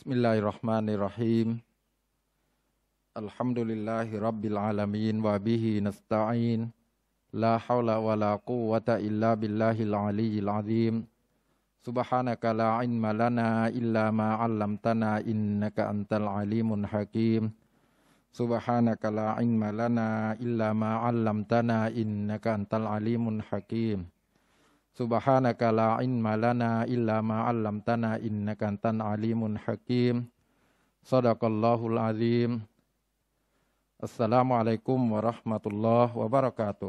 بسم الله الرحمن الرحيم الحمد لله رب العالمين وبه نستعين لا حول ولا قوة إلا بالله العلي العظيم سبحانك لا علم لنا إلا ما علمتنا إنك أنت العليم الحكيم سبحانك لا علم لنا إلا ما علمتنا إنك أنت العليم الحكيم س น ح ا ن ك น ا علم لنا إلا ما علمتنا إنك أنت العليم الحكيم صدق الله العظيم السلام عليكم ورحمة ا ل ะ ه ราะกาตุ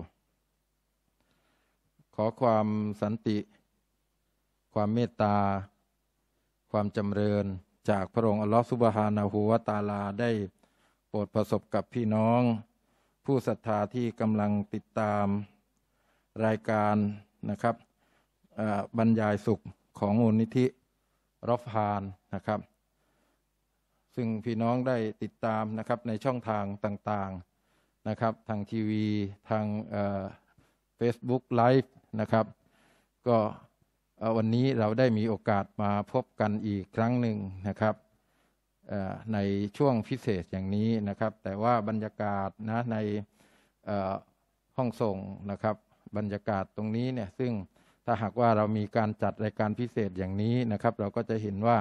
ขอความสันติ ความเมตตาความจำเริญจากพระองค์อัลลอฮฺสุบฮานะฮูวาตาลาได้โปรดประสบกับพี่น้อง ผู้ศรัทธาที่กำลังติดตามรายการนะครับบรรยายสุขของมูลนิธิรอฟฮานนะครับ ซึ่งพี่น้องได้ติดตามนะครับในช่องทางต่างๆนะครับทางทีวีทางเฟซบุ๊กไลฟ์นะครับก็วันนี้เราได้มีโอกาสมาพบกันอีกครั้งหนึ่งนะครับในช่วงพิเศษอย่างนี้นะครับ แต่ว่าบรรยากาศนะในห้องส่งนะครับ บรรยากาศตรงนี้เนี่ยซึ่งถ้าหากว่าเรามีการจัดรายการพิเศษอย่างนี้นะครับ เราก็จะเห็นว่า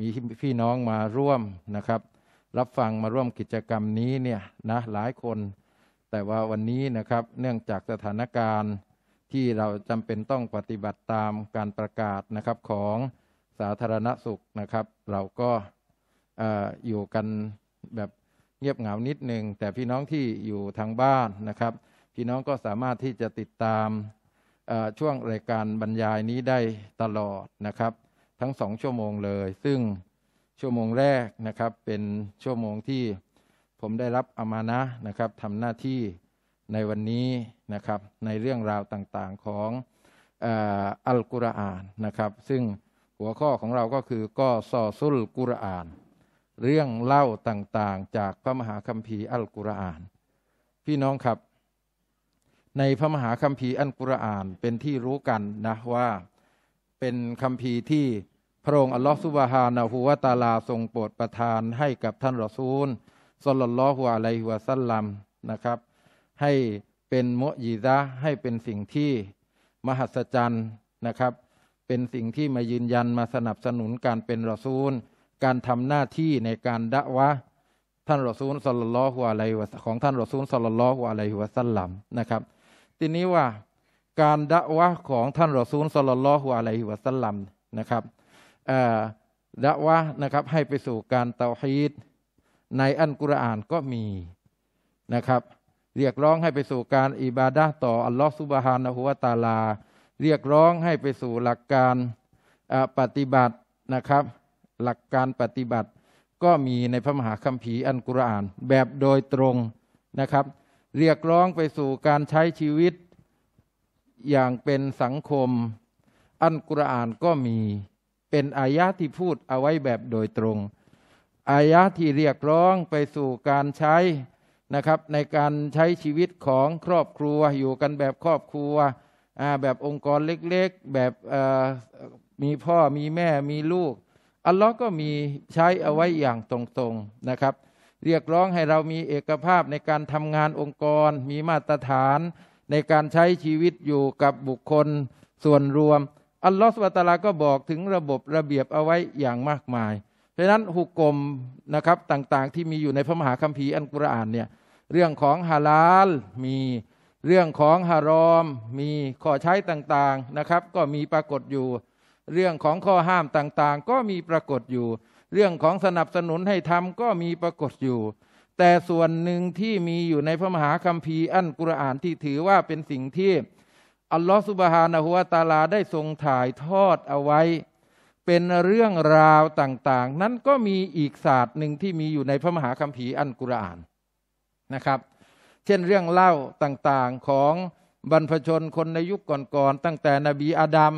มีพี่น้องมาร่วมนะครับ รับฟังมาร่วมกิจกรรมนี้เนี่ยนะหลายคน แต่ว่าวันนี้นะครับเนื่องจากสถานการณ์ที่เราจำเป็นต้องปฏิบัติตามการประกาศนะครับของสาธารณสุขนะครับ เราก็อยู่กันแบบเงียบเหงานิดหนึ่งแต่พี่น้องที่อยู่ทางบ้านนะครับ พี่น้องก็สามารถที่จะติดตามช่วงรายการบรรยายนี้ได้ตลอดนะครับ ทั้งสองชั่วโมงเลย ซึ่งชั่วโมงแรกนะครับเป็นชั่วโมงที่ผมได้รับอามานะนะครับทำหน้าที่ในวันนี้นะครับในเรื่องราวต่างๆของอัลกุรอานนะครับ ซึ่งหัวข้อของเราก็คือก็ซอสุลกุรอาน เรื่องเล่าต่างๆ จากพระมหาคัมภีร์อัลกุรอาน พี่น้องครับในพระมหาคัมภีร์อันกุรอานเป็นที่รู้กันนะว่า เป็นคัมภีร์ที่พระองค์อัลลอฮฺสุบฮานะฮูวาตาลาทรงโปรดประทานให้กับท่านรอซูลสลลลอฮวอะลัยฮิวะสัลลัมนะครับ ให้เป็นมุยีซะให้เป็นสิ่งที่มหัศจรรย์นะครับ เป็นสิ่งที่มายืนยันมาสนับสนุนการเป็นรอซูล การทำหน้าที่ในการดะวะท่านรอซูลสลลลอฮฺอะลัยฮิวะของท่านรอซูลสลลลอฮุอะลัยฮิวะสัลลัมนะครับทีนี้ว่าการดะวะของท่านรอซูลสลลลอฮุอะลัยฮิวะสัลลัมนะครับดะวะนะครับให้ไปสู่การเตาฮีดในอันกุรอานก็มีนะครับ เรียกร้องให้ไปสู่การอิบาดะต่ออัลลอฮฺซุบฮานะฮุวาตาลาเรียกร้องให้ไปสู่หลักการปฏิบัตินะครับ หลักการปฏิบัติก็มีในพระมหาคัมภีร์อันกุรอานแบบโดยตรงนะครับเรียกร้องไปสู่การใช้ชีวิตอย่างเป็นสังคม อันกุรอานก็มีเป็นอายะที่พูดเอาไว้แบบโดยตรง อายะที่เรียกร้องไปสู่การใช้นะครับ ในการใช้ชีวิตของครอบครัวอยู่กันแบบครอบครัวแบบองค์กรเล็ก ๆ แบบมีพ่อมีแม่มีลูก อัลลอฮ์ก็มีใช้เอาไว้อย่างตรงๆนะครับเรียกร้องให้เรามีเอกภาพในการทำงานองค์กร มีมาตรฐานในการใช้ชีวิตอยู่กับบุคคลส่วนรวม อัลลอฮฺสุบตาลาก็บอกถึงระบบระเบียบเอาไว้อย่างมากมาย เพราะนั้นหุกกลมนะครับต่างๆ ที่มีอยู่ในพระมหาคัมภีร์อันกุรอานเนี่ยเรื่องของฮาลาลมีเรื่องของฮารอม มีข้อใช้ต่างๆนะครับก็มีปรากฏอยู่ เรื่องของข้อห้ามต่างๆ ก็มีปรากฏอยู่เรื่องของสนับสนุนให้ทำก็มีปรากฏอยู่ แต่ส่วนหนึ่งที่มีอยู่ในพระมหาคัมภีร์อันกุรอานที่ถือว่าเป็นสิ่งที่อัลลอฮฺสุบฮานะฮุวาตาลาได้ทรงถ่ายทอดเอาไว้ เป็นเรื่องราวต่างๆนั้นก็มีอีกศาสตร์หนึ่งที่มีอยู่ในพระมหาคัมภีร์อันกุรอานนะครับ เช่นเรื่องเล่าต่างๆของบรรพชนคนในยุคก่อนๆตั้งแต่นบีอาดัม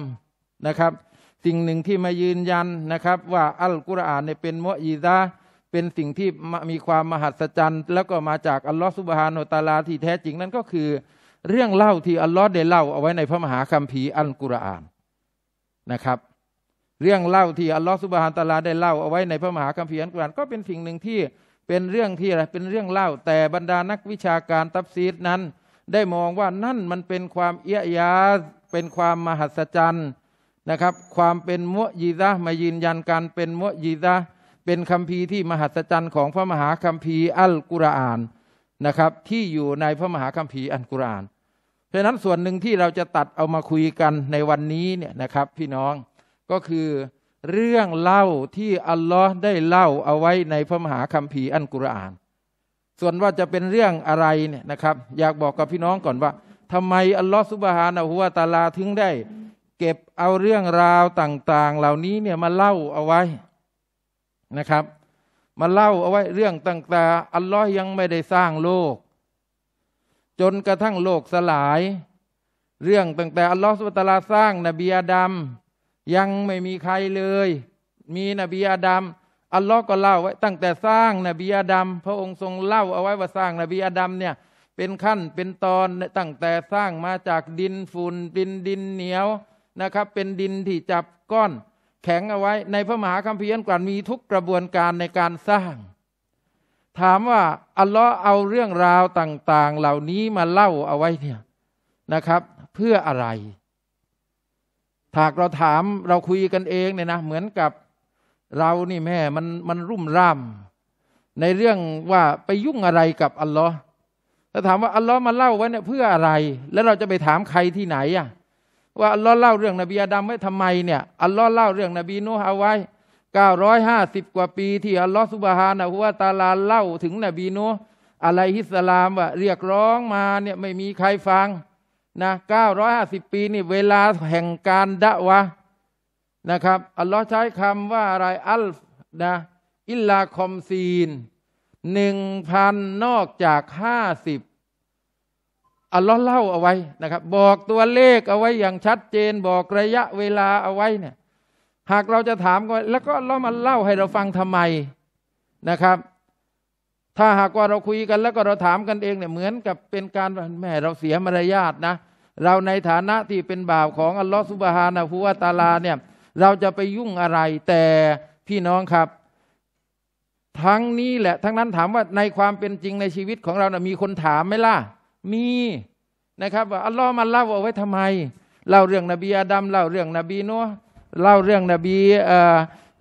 นะครับสิ่งหนึ่งที่มายืนยันนะครับ ว่าอัลกุรอานเนี่ยเป็นมุอีดาเป็นสิ่งที่มีความมหัศจรรย์แล้วก็มาจากอัลลอฮฺสุบฮานุตาลาที่แท้จริงนั่นก็คือเรื่องเล่าที่อัลลอฮฺได้เล่าเอาไว้ในพระมหาคัมภีร์อัลกุรอานนะครับ เรื่องเล่าที่อัลลอฮฺสุบฮานุตาลาได้เล่าเอาไว้ในพระมหาคัมภีร์อัลกุรอานก็เป็นสิ่งหนึ่งที่เป็นเรื่องที่อะไรเป็นเรื่องเล่าแต่บรรดานักวิชาการตัฟซีดนั้น ได้มองว่านั่นมันเป็นความเอียยาเป็นความมหัศจรรย์นะครับความเป็นมุยีซะมายืนยันการเป็นมุยีซะเป็นคำพีที่มหัศจรรย์ของพระมหาคัมภีร์อัลกุรอานนะครับที่อยู่ในพระมหาคัมภีร์อัลกุรอาน เพราะนั้นส่วนหนึ่งที่เราจะตัดเอามาคุยกันในวันนี้เนี่ยนะครับพี่น้องก็คือเรื่องเล่าที่อัลลอฮ์ได้เล่าเอาไว้ในพระมหาคัมภีร์อัลกุรอานส่วนว่าจะเป็นเรื่องอะไรเนี่ยนะครับอยากบอกกับพี่น้องก่อนว่า ทำไมอัลลอฮ์สุบฮานะฮุวาตาลาถึงได้เก็บเอาเรื่องราวต่าง ๆ เหล่านี้เนี่ยมาเล่าเอาไว้นะครับ มาเล่าเอาไว้เรื่องต่างๆอัลลอฮ์ยังไม่ได้สร้างโลก จนกระทั่งโลกสลาย เรื่องตั้งแต่อัลลอฮ์สุบตาลาสร้าง นบีอาดัมยังไม่มีใครเลย มีนบีอาดัมอัลลอฮ์ก็เล่าไว้ ตั้งแต่สร้างนบีอาดัมพระองค์ทรงเล่าเอาไว้ว่าสร้างนบีอาดัมเนี่ย เป็นขั้นเป็นตอนตั้งแต่สร้างมาจากดินฝุ่นดินดินเหนียวนะครับเป็นดินที่จับก้อนแข็งเอาไว้ในพระมหาคัมภีร์กลั่นมีทุกกระบวนการในการสร้าง ถามว่าอัลลอฮ์เอาเรื่องราวต่างๆ เหล่านี้มาเล่าเอาไว้เนี่ยนะครับ เพื่ออะไรถากเราถามเราคุยกันเองเนี่ยนะ เหมือนกับเรานี่แม่มันมันรุ่มร่ามในเรื่องว่าไปยุ่งอะไรกับอัลลอฮ์ถ้าถามว่าอัลลอฮ์มาเล่าไว้เนี่ยเพื่ออะไร แล้วเราจะไปถามใครที่ไหนอ่ะว่าอัลลอฮ์เล่าเรื่องนบีอาดัมไว้ทำไมเนี่ยอัลลอฮ์เล่าเรื่องนบีนูฮ์เอาไว้เก้าร้อยห้าสิบกว่าปีที่อัลลอฮ์สุบฮานะฮุวาตาลาเล่าถึงนบีนูอะไรฮิสลามว่า เรียกร้องมาเนี่ยไม่มีใครฟังนะเก้าร้อยห้าสิบปีนี่เวลาแห่งการดะวะนะครับอัลลอฮ์ใช้คำว่าอะไรอัลนะอิลลาคอมซีนหนึ่งพันนอกจากห้าสิบอัลลอฮ์เล่าเอาไว้นะครับ บอกตัวเลขเอาไว้อย่างชัดเจนบอกระยะเวลาเอาไว้เนี่ย หากเราจะถามก็แล้วก็เลามาเล่าให้เราฟังทำไมนะครับ ถ้าหากว่าเราคุยกัน แล้วก็เราถามกันเองเนี่ยเหมือนกับเป็นการแม่เราเสียมารยาทนะ เราในฐานะที่เป็นบ่าวของอัลลอฮ์สุบฮานะฮุวาตาลาเนี่ยเราจะไปยุ่งอะไรแต่พี่น้องครับ ทั้งนี้แหละ ทั้งนั้นถามว่าในความเป็นจริงในชีวิตของเรานะมีคนถามไหมล่ะมีนะครับว่าอัลลอฮ์มาเล่าเอาไว้ทำไม เล่าเรื่องนบีอาดัมเล่าเรื่อง นบีนัวเล่าเรื่องนบี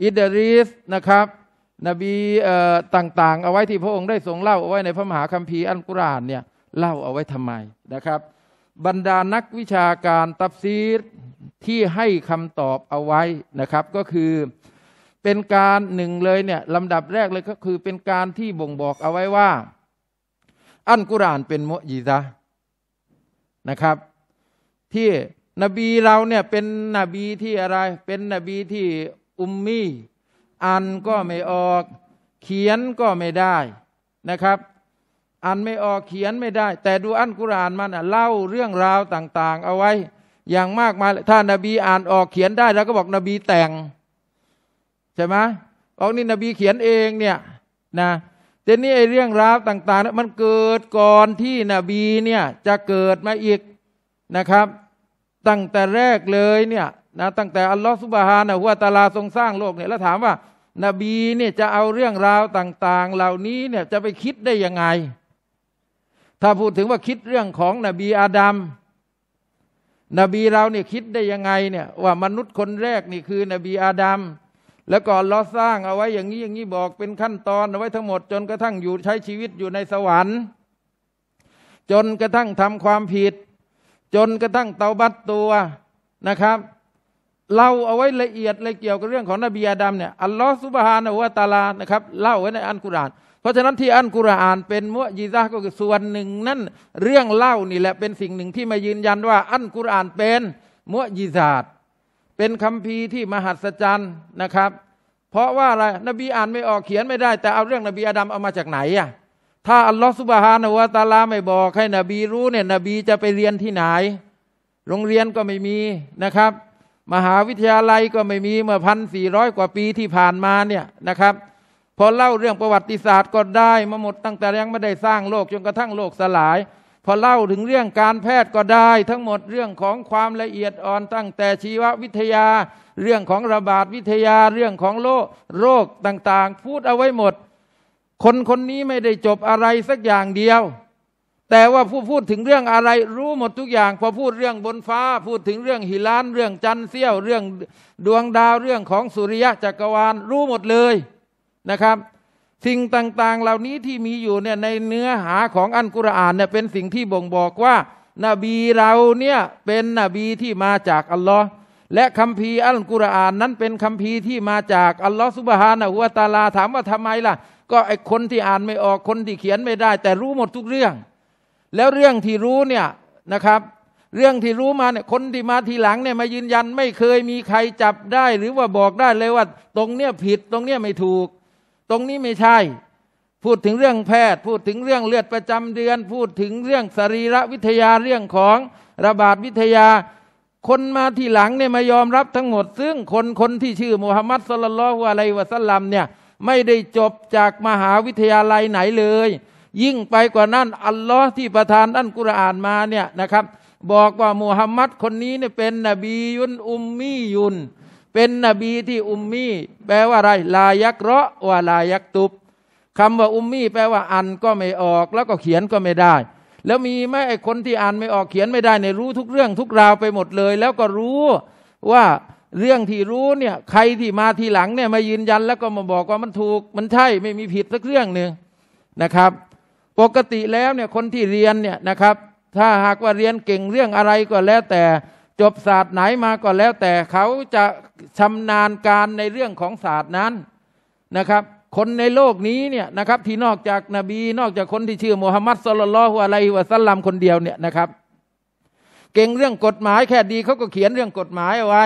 อิดริสนะครับ นบีต่างๆ เอาไว้ที่พระองค์ได้ทรงเล่าเอาไว้ในพระมหาคัมภีร์อัลกุรอานเนี่ยเล่าเอาไว้ทำไมนะครับ บรรดานักวิชาการตับซีรที่ให้คำตอบเอาไว้นะครับ ก็คือเป็นการหนึ่งเลยเนี่ยลำดับแรกเลยก็คือเป็นการที่บ่งบอกเอาไว้ว่าอันกุรานเป็นมุยิซะนะครับ ที่นบีเราเนี่ยเป็นนบีที่อะไรเป็นนบีที่อุมมีอ่านก็ไม่ออกเขียนก็ไม่ได้นะครับอ่านไม่ออกเขียนไม่ได้ แต่ดูอันกุรานมันเล่าเรื่องราวต่างๆ เอาไว้อย่างมากมายถ้านบีอ่านออกเขียนได้ แล้วก็บอกนบีแต่งใช่ไหมบอกนี่นบีเขียนเองเนี่ยนะแต่นี่ไอ้เรื่องราวต่างๆนมันเกิดก่อนที่นบีเนี่ยจะเกิดมาอีกนะครับตั้งแต่แรกเลยเนี่ยนะตั้งแต่อัลลอฮฺสุบฮานะฮัวาตาลาทรงสร้างโลกเนี่ย แล้วถามว่านาบีเนี่ยจะเอาเรื่องราวต่าง ๆ เหล่านี้เนี่ยจะไปคิดได้ยังไง ถ้าพูดถึงว่าคิดเรื่องของนบีอาดัมนบีเราเนี่ยคิดได้ยังไงเนี่ยว่ามนุษย์คนแรกนี่คือนบีอาดัมแล้วก่อนเราสร้างเอาไว้อย่างนี้ อย่างนี้บอกเป็นขั้นตอนเอาไว้ทั้งหมด จนกระทั่งอยู่ใช้ชีวิตอยู่ในสวรรค์ จนกระทั่งทำความผิด จนกระทั่งเตาบัตตัวนะครับเล่าเอาไว้ละเอียดเลยเกี่ยวกับเรื่องของนบีอาดัมเนี่ยอัลลอฮฺสุบฮานะวะตาลานะครับเล่าไว้ในอันกุรอานเพราะฉะนั้นที่อันกุรอาน เป็นมุยีซาก็คือส่วนหนึ่งนั่นเรื่องเล่านี่แหละเป็นสิ่งหนึ่งที่มายืนยันว่าอันกุรอานเป็นมุยีซาตเป็นคำพีที่มหัศจรรย์นะครับ เพราะว่าอะไรนบีอ่านไม่ออกเขียนไม่ได้ แต่เอาเรื่องนบีอาดัมเอามาจากไหนอ่ะถ้าอัลลอฮฺสุบฮานะวะตาลาไม่บอกให้นบีรู้เนี่ย นบีจะไปเรียนที่ไหน โรงเรียนก็ไม่มีนะครับมหาวิทยาลัยก็ไม่มีเมื่อพันสี่ร้อยกว่าปีที่ผ่านมาเนี่ยนะครับพอเล่าเรื่องประวัติศาสตร์ก็ได้มาหมดตั้งแต่ยังไม่ได้สร้างโลกจนกระทั่งโลกสลายพอเล่าถึงเรื่องการแพทย์ก็ได้ทั้งหมดเรื่องของความละเอียดอ่อนตั้งแต่ชีววิทยา เรื่องของระบาดวิทยา เรื่องของโรคโรคต่างๆพูดเอาไว้หมด คนคนนี้ไม่ได้จบอะไรสักอย่างเดียว แต่ว่าผู้พูดถึงเรื่องอะไรรู้หมดทุกอย่าง พอพูดเรื่องบนฟ้าพูดถึงเรื่องหิลาน เรื่องจันเสี้ยวเรื่องดวงดาวเรื่องของสุริยะจักรวาลรู้หมดเลยนะครับสิ่งต่างๆ เหล่านี้ที่มีอยู่เนี่ยในเนื้อหาของอัลกุรอานเนี่ยเป็นสิ่งที่บ่งบอกว่า นบีเราเนี่ยเป็นนบีที่มาจากอัลลอฮ์และคัมภีร์อัลกุรอานนั้นเป็นคัมภีร์ที่มาจากอัลลอฮ์สุบฮานะฮัวตาลาถามว่าทำไมล่ะ ก็ไอคนที่อ่านไม่ออกคนที่เขียนไม่ได้ แต่รู้หมดทุกเรื่อง แล้วเรื่องที่รู้เนี่ยนะครับ เรื่องที่รู้มาเนี่ยคนที่มาทีหลังเนี่ยมายืนยันไม่เคยมีใครจับได้ หรือว่าบอกได้เลยว่า ตรงเนี้ยผิด ตรงเนี้ยไม่ถูกตรงนี้ไม่ใช่ พูดถึงเรื่องแพทย์ พูดถึงเรื่องเลือดประจำเดือน พูดถึงเรื่องสรีรวิทยาเรื่องของระบาดวิทยา คนมาที่หลังเนี่ยมายอมรับทั้งหมด ซึ่งคนคนที่ชื่อมูฮัมมัดสลลัลวะไลวะสัลลัมเนี่ยไม่ได้จบจากมหาวิทยาลัยไหนเลย ยิ่งไปกว่านั้นอัลลอฮ์ที่ประทานอันกุรอานมาเนี่ยนะครับ บอกว่ามูฮัมมัดคนนี้เนี่ยเป็นนบียุนอุมมียุนเป็นนบี ที่อุมมี่แปลว่าอะไร ลายักเราะว่าลายักตุบคำว่าอุมมี่แปลว่าอ่านก็ไม่ออก แล้วก็เขียนก็ไม่ได้ แล้วมีไหมไอ้คนที่อ่านไม่ออกเขียนไม่ได้ในรู้ทุกเรื่องทุกราวไปหมดเลย แล้วก็รู้ว่าเรื่องที่รู้เนี่ยใครที่มาทีหลังเนี่ยมายืนยันแล้วก็มาบอกว่ามันถูก มันใช่ไม่มีผิดสักเรื่องหนึ่งนะครับ ปกติแล้วเนี่ยคนที่เรียนเนี่ยนะครับถ้าหากว่าเรียนเก่งเรื่องอะไรก็แล้วแต่จบศาสตร์ไหนมาก็แล้ว แต่เขาจะชำนาญการในเรื่องของศาสตร์นั้นนะครับ คนในโลกนี้เนี่ยนะครับที่นอกจากนบี นอกจากคนที่ชื่อมูฮัมหมัดสุลลัลฮุอะลัยฮิวะสัลลัมคนเดียวเนี่ยนะครับ เก่งเรื่องกฎหมายแค่ดีเขาก็เขียนเรื่องกฎหมายเอาไว้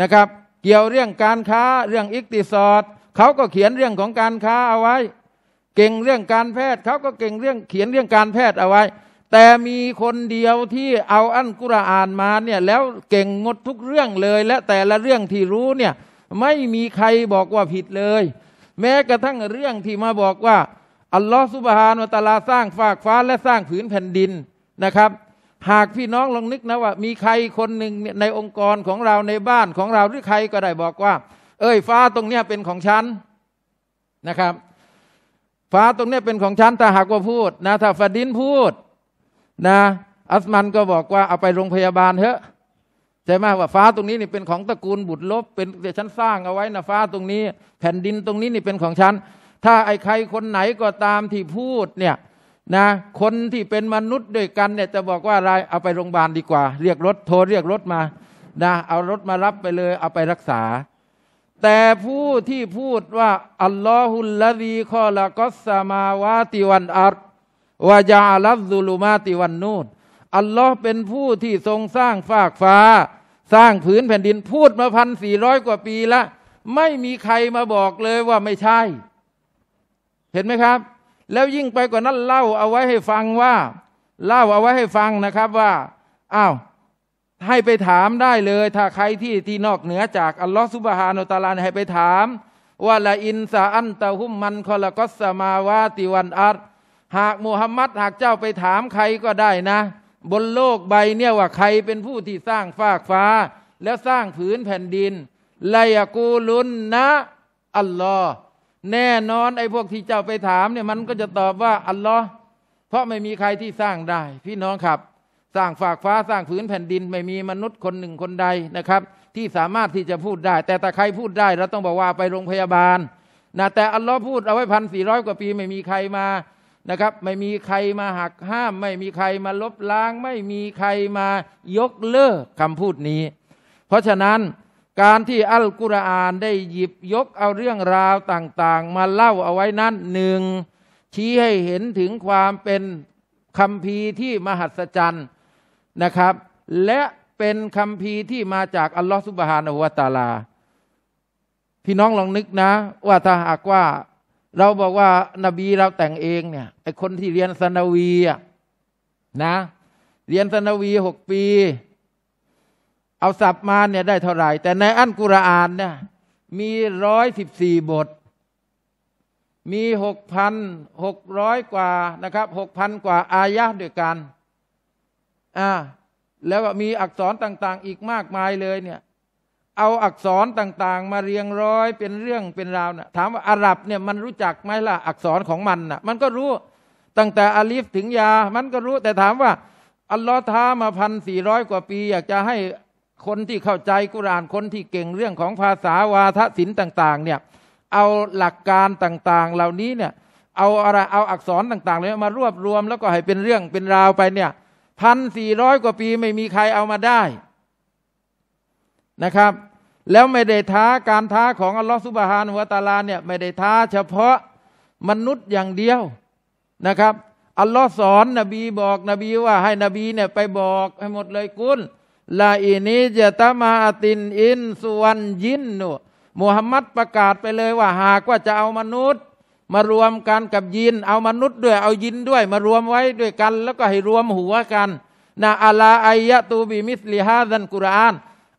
นะครับ เกี่ยวเรื่องการค้าเรื่องอิกติซอดเขาก็เขียนเรื่องของการค้าเอาไว้ เก่งเรื่องการแพทย์เขาก็เก่งเรื่องเขียนเรื่องการแพทย์เอาไว้แต่มีคนเดียวที่เอาอันกุรอานมาเนี่ยแล้วเก่งงดทุกเรื่องเลย และแต่ละเรื่องที่รู้เนี่ยไม่มีใครบอกว่าผิดเลย แม้กระทั่งเรื่องที่มาบอกว่า อัลลอฮฺสุบฮานวตาลาสร้างฟากฟ้าและสร้างผืนแผ่นดินนะครับ หากพี่น้องลองนึกนะว่า มีใครคนหนึ่งในองค์กรของเราในบ้านของเราหรือใครก็ได้บอกว่า เอ้ยฟ้าตรงเนี้ยเป็นของฉันนะครับฟ้าตรงเนี้ยเป็นของฉันแต่หากว่าพูดนะถ้าฟาดินพูดนะอัสมันก็บอกว่าเอาไปโรงพยาบาลเถอะใช่ไหมว่าฟ้าตรงนี้นี่เป็นของตระกูลบุตรลบเป็นเดี๋ยวฉันสร้างเอาไว้นะฟ้าตรงนี้ แผ่นดินตรงนี้นี่เป็นของฉัน ถ้าไอ้ใครคนไหนก็ตามที่พูดเนี่ยนะคนที่เป็นมนุษย์ด้วยกันเนี่ยจะบอกว่าอะไรเอาไปโรงพยาบาลดีกว่า เรียกรถโทรเรียกรถมานะเอารถมารับไปเลยเอาไปรักษา แต่ผู้ที่พูดว่า อัลลอฮุลลอดีคอละกอสมาวาติวันอัลวายาลับซูลูมาติวันนูดอัลลอฮ์เป็นผู้ที่ทรงสร้างฟากฟ้า สร้างผืนแผ่นดินพูดมาพันสี่ร้อยกว่าปีละ ไม่มีใครมาบอกเลยว่าไม่ใช่ เห็นไหมครับ แล้วยิ่งไปกว่านั้นเล่าเอาไว้ให้ฟังว่าเล่าเอาไว้ให้ฟังนะครับว่าอ้าวให้ไปถามได้เลย ถ้าใครที่ที่นอกเหนือจากอัลลอฮ์สุบฮานุตาลาให้ไปถาม ว่าละอินซาอันตะหุมมันคอละกอสมาวาติวันอัตหากมูฮัมหมัดหากเจ้าไปถามใครก็ได้นะ บนโลกใบเนี่ยว่าใครเป็นผู้ที่สร้างฟากฟ้า แล้วสร้างผืนแผ่นดินไลยกูลุนนะ อัลลอฮ์แน่นอนไอ้พวกที่เจ้าไปถามเนี่ยมันก็จะตอบว่าอัลลอฮ์เพราะไม่มีใครที่สร้างได้ พี่น้องครับ สร้างฝากฟ้าสร้างผืนแผ่นดินไม่มีมนุษย์คนหนึ่งคนใดนะครับ ที่สามารถที่จะพูดได้ แต่แต่ใครพูดได้เราต้องบอกว่าไปโรงพยาบาลนะแต่อัลลอฮ์พูดเอาไว้พันสี่ร้อยกว่าปีไม่มีใครมานะครับไม่มีใครมาหักห้าม ไม่มีใครมาลบล้าง ไม่มีใครมายกเลิกคำพูดนี้ เพราะฉะนั้นการที่อัลกุรอานได้หยิบยกเอาเรื่องราวต่างๆ มาเล่าเอาไว้นั้นหนึ่งชี้ให้เห็นถึงความเป็นคำพีที่มหัศจรรย์นะครับ และเป็นคำพีที่มาจากอัลลอฮฺสุบฮานอหัวตาลา พี่น้องลองนึกนะว่าถ้าหากว่าเราบอกว่านาบีเราแต่งเองเนี่ยไอคนที่เรียนสนาวีอ่ะนะ เรียนสนาวีหกปี เอาสับมาเนี่ยได้เท่าไหร่ แต่ในอันกุรอานเนี่ย มีร้อยสิบสี่บท มีหกพันหกร้อยกว่านะครับหกพันกว่าอายะด้วยกันอ่าแล้วมีอักษรต่างๆ อีกมากมายเลยเนี่ยเอาอักษรต่างๆ มาเรียงร้อยเป็นเรื่องเป็นราวนะถามว่าอาหรับเนี่ยมันรู้จักไหมล่ะอักษรของมันนะมันก็รู้ตั้งแต่อาลีฟถึงยามันก็รู้ แต่ถามว่าอัลลอฮ์ท้ามาพันสี่ร้อยกว่าปี อยากจะให้คนที่เข้าใจกุรานคนที่เก่งเรื่องของภาษาวาทศิลป์ต่าง ๆ เนี่ย เอาหลักการต่าง ๆ เหล่านี้เนี่ยเอาอะไรเอาอักษรต่างๆเลยมารวบรวม แล้วก็ให้เป็นเรื่องเป็นราวไปเนี่ยพันสี่ร้อยกว่าปีไม่มีใครเอามาได้นะครับแล้วไม่ได้ท้าการท้าของอัลลอฮฺสุบฮานวะตาลาเนี่ยไม่ได้ท้าเฉพาะมนุษย์อย่างเดียวนะครับ อัลลอฮ์สอน นบีบอก นบีว่าให้นบีเนี่ยไปบอกให้หมดเลยกุลลาอิน้จะตมาอตินอินสุวรรณยินนูมูฮัมมัดประกาศไปเลยว่าหากว่าจะเอามนุษย์ มารวมกันกับยินเอามนุษย์ด้วยเอายินด้วย มารวมไว้ด้วยกัน แล้วก็ให้รวมหัวกันนะอัลาอายะตูบิมิสลิฮาดันกุรอาน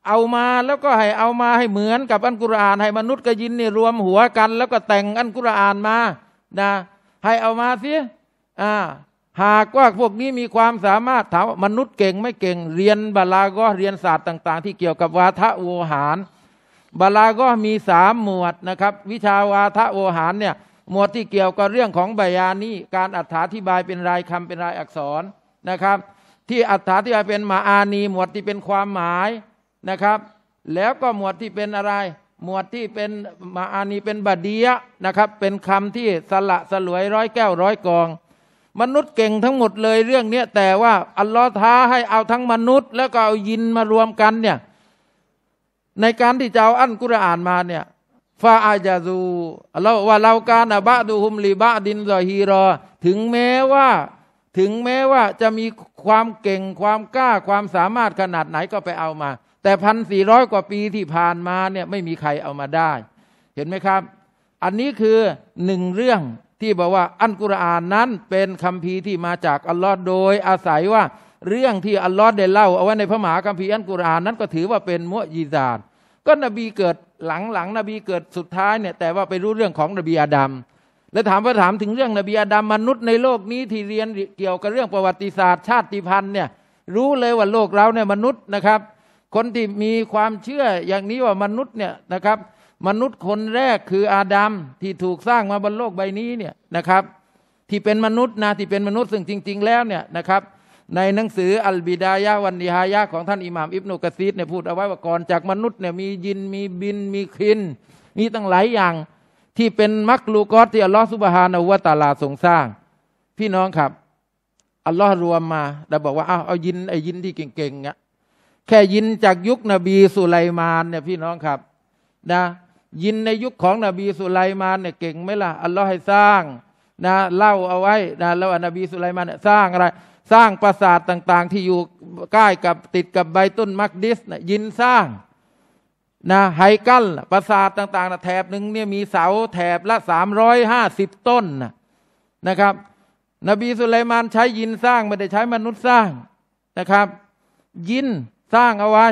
เอามาแล้วก็ให้เอามาให้เหมือนกับอันกุรอาน ให้มนุษย์กับยินนี่รวมหัวกัน แล้วก็แต่งอันกุรอานมานะให้เอามาสิอ่าหากว่าพวกนี้มีความสามารถถามมนุษย์เก่งไม่เก่งเรียนบาลาก็เรียนศาสตร์ต่าง ๆ ที่เกี่ยวกับวาทะโวหารบาลาก็มีสามหมวดนะครับ วิชาวาทะโวหารเนี่ยหมวดที่เกี่ยวกับเรื่องของบยานี่การอธิบายเป็นรายคำเป็นรายอักษรนะครับ ที่อธิบายเป็นมาอานีหมวดที่เป็นความหมายนะครับแล้วก็หมวดที่เป็นอะไร หมวดที่เป็นมาอานีเป็นบดียะนะครับเป็นคำที่สละสลวยร้อยแก้วร้อยกอง มนุษย์เก่งทั้งหมดเลยเรื่องเนี้ยแต่ว่าอัลลอฮ์ท้าให้เอาทั้งมนุษย์ แล้วก็เอายินมารวมกันเนี่ยในการที่จะเอาอันกุรอานมาเนี่ยฟาอาจาซูเราว่าเราการอบะดูฮุมลีบะดินซอฮีรอ ถึงแม้ว่าถึงแม้ว่าจะมีความเก่งความกล้าความสามารถขนาดไหนก็ไปเอามาแต่พันสี่ร้อยกว่าปีที่ผ่านมาเนี่ยไม่มีใครเอามาได้ เห็นไหมครับ อันนี้คือหนึ่งเรื่องที่บอกว่าอันกุรอานนั้นเป็นคำพีที่มาจากอัลลอฮ์โดยอาศัยว่าเรื่องที่อัลลอฮ์ได้เล่าเอาไว้ในพระมหาคัมภีร์อันกุรอานนั้นก็ถือว่าเป็นมุยีซาน ก็นบีเกิดหลังๆนบีเกิดสุดท้ายเนี่ยแต่ว่าไปรู้เรื่องของนบีอาดัม และถามว่าถามถึงเรื่องนบีอาดัมมนุษย์ในโลกนี้ ที่เรียนเกี่ยวกับเรื่องประวัติศาสตร์ ชาติพันธุ์เนี่ยรู้เลยว่าโลกเราเนี่ยมนุษย์นะครับคนที่มีความเชื่ออย่างนี้ว่ามนุษย์เนี่ยนะครับมนุษย์คนแรกคืออาดัมที่ถูกสร้างมาบนโลกใบนี้เนี่ยนะครับ ที่เป็นมนุษย์นะที่เป็นมนุษย์ซึ่งจริง ๆแล้วเนี่ยนะครับในหนังสืออัลบิดายะวันนิฮายะของท่านอิหม่ามอิบนุกะซีดเนี่ยพูดเอาไว้ว่าก่อนจากมนุษย์เนี่ยมียินมีบินมีคิน มีตั้งหลายอย่าง ที่เป็นมักลูกอสที่อัลลอฮฺสุบฮานะาวะตาลาทรงสร้าง พี่น้องครับ อัลลอฮ์รวมมาแล้วบอกว่าเอาเอายินไอ้ยินที่เก่งๆอ่ะแค่ยินจากยุคนบีสุไลมานเนี่ยพี่น้องครับนะยินในยุคของนบีสุไลมานเนี่ยเก่งไหมล่ะอัลลอฮ์ให้สร้างนะเล่าเอาไว้นะแล้วนบีสุไลมานสร้างอะไร สร้างปราสาทต่าง ๆ ที่อยู่ใกล้กับติดกับใบต้นมักดิสนะยินสร้างนะไฮกัลปราสาทต่างๆนะแถบหนึ่งเนี่ยมีเสาแถบละสามร้อยห้าสิบต้นนะนะครับ นบีสุไลมานใช้ยินสร้างไม่ได้ใช้มนุษย์สร้างนะครับ ยินสร้างเอาไว้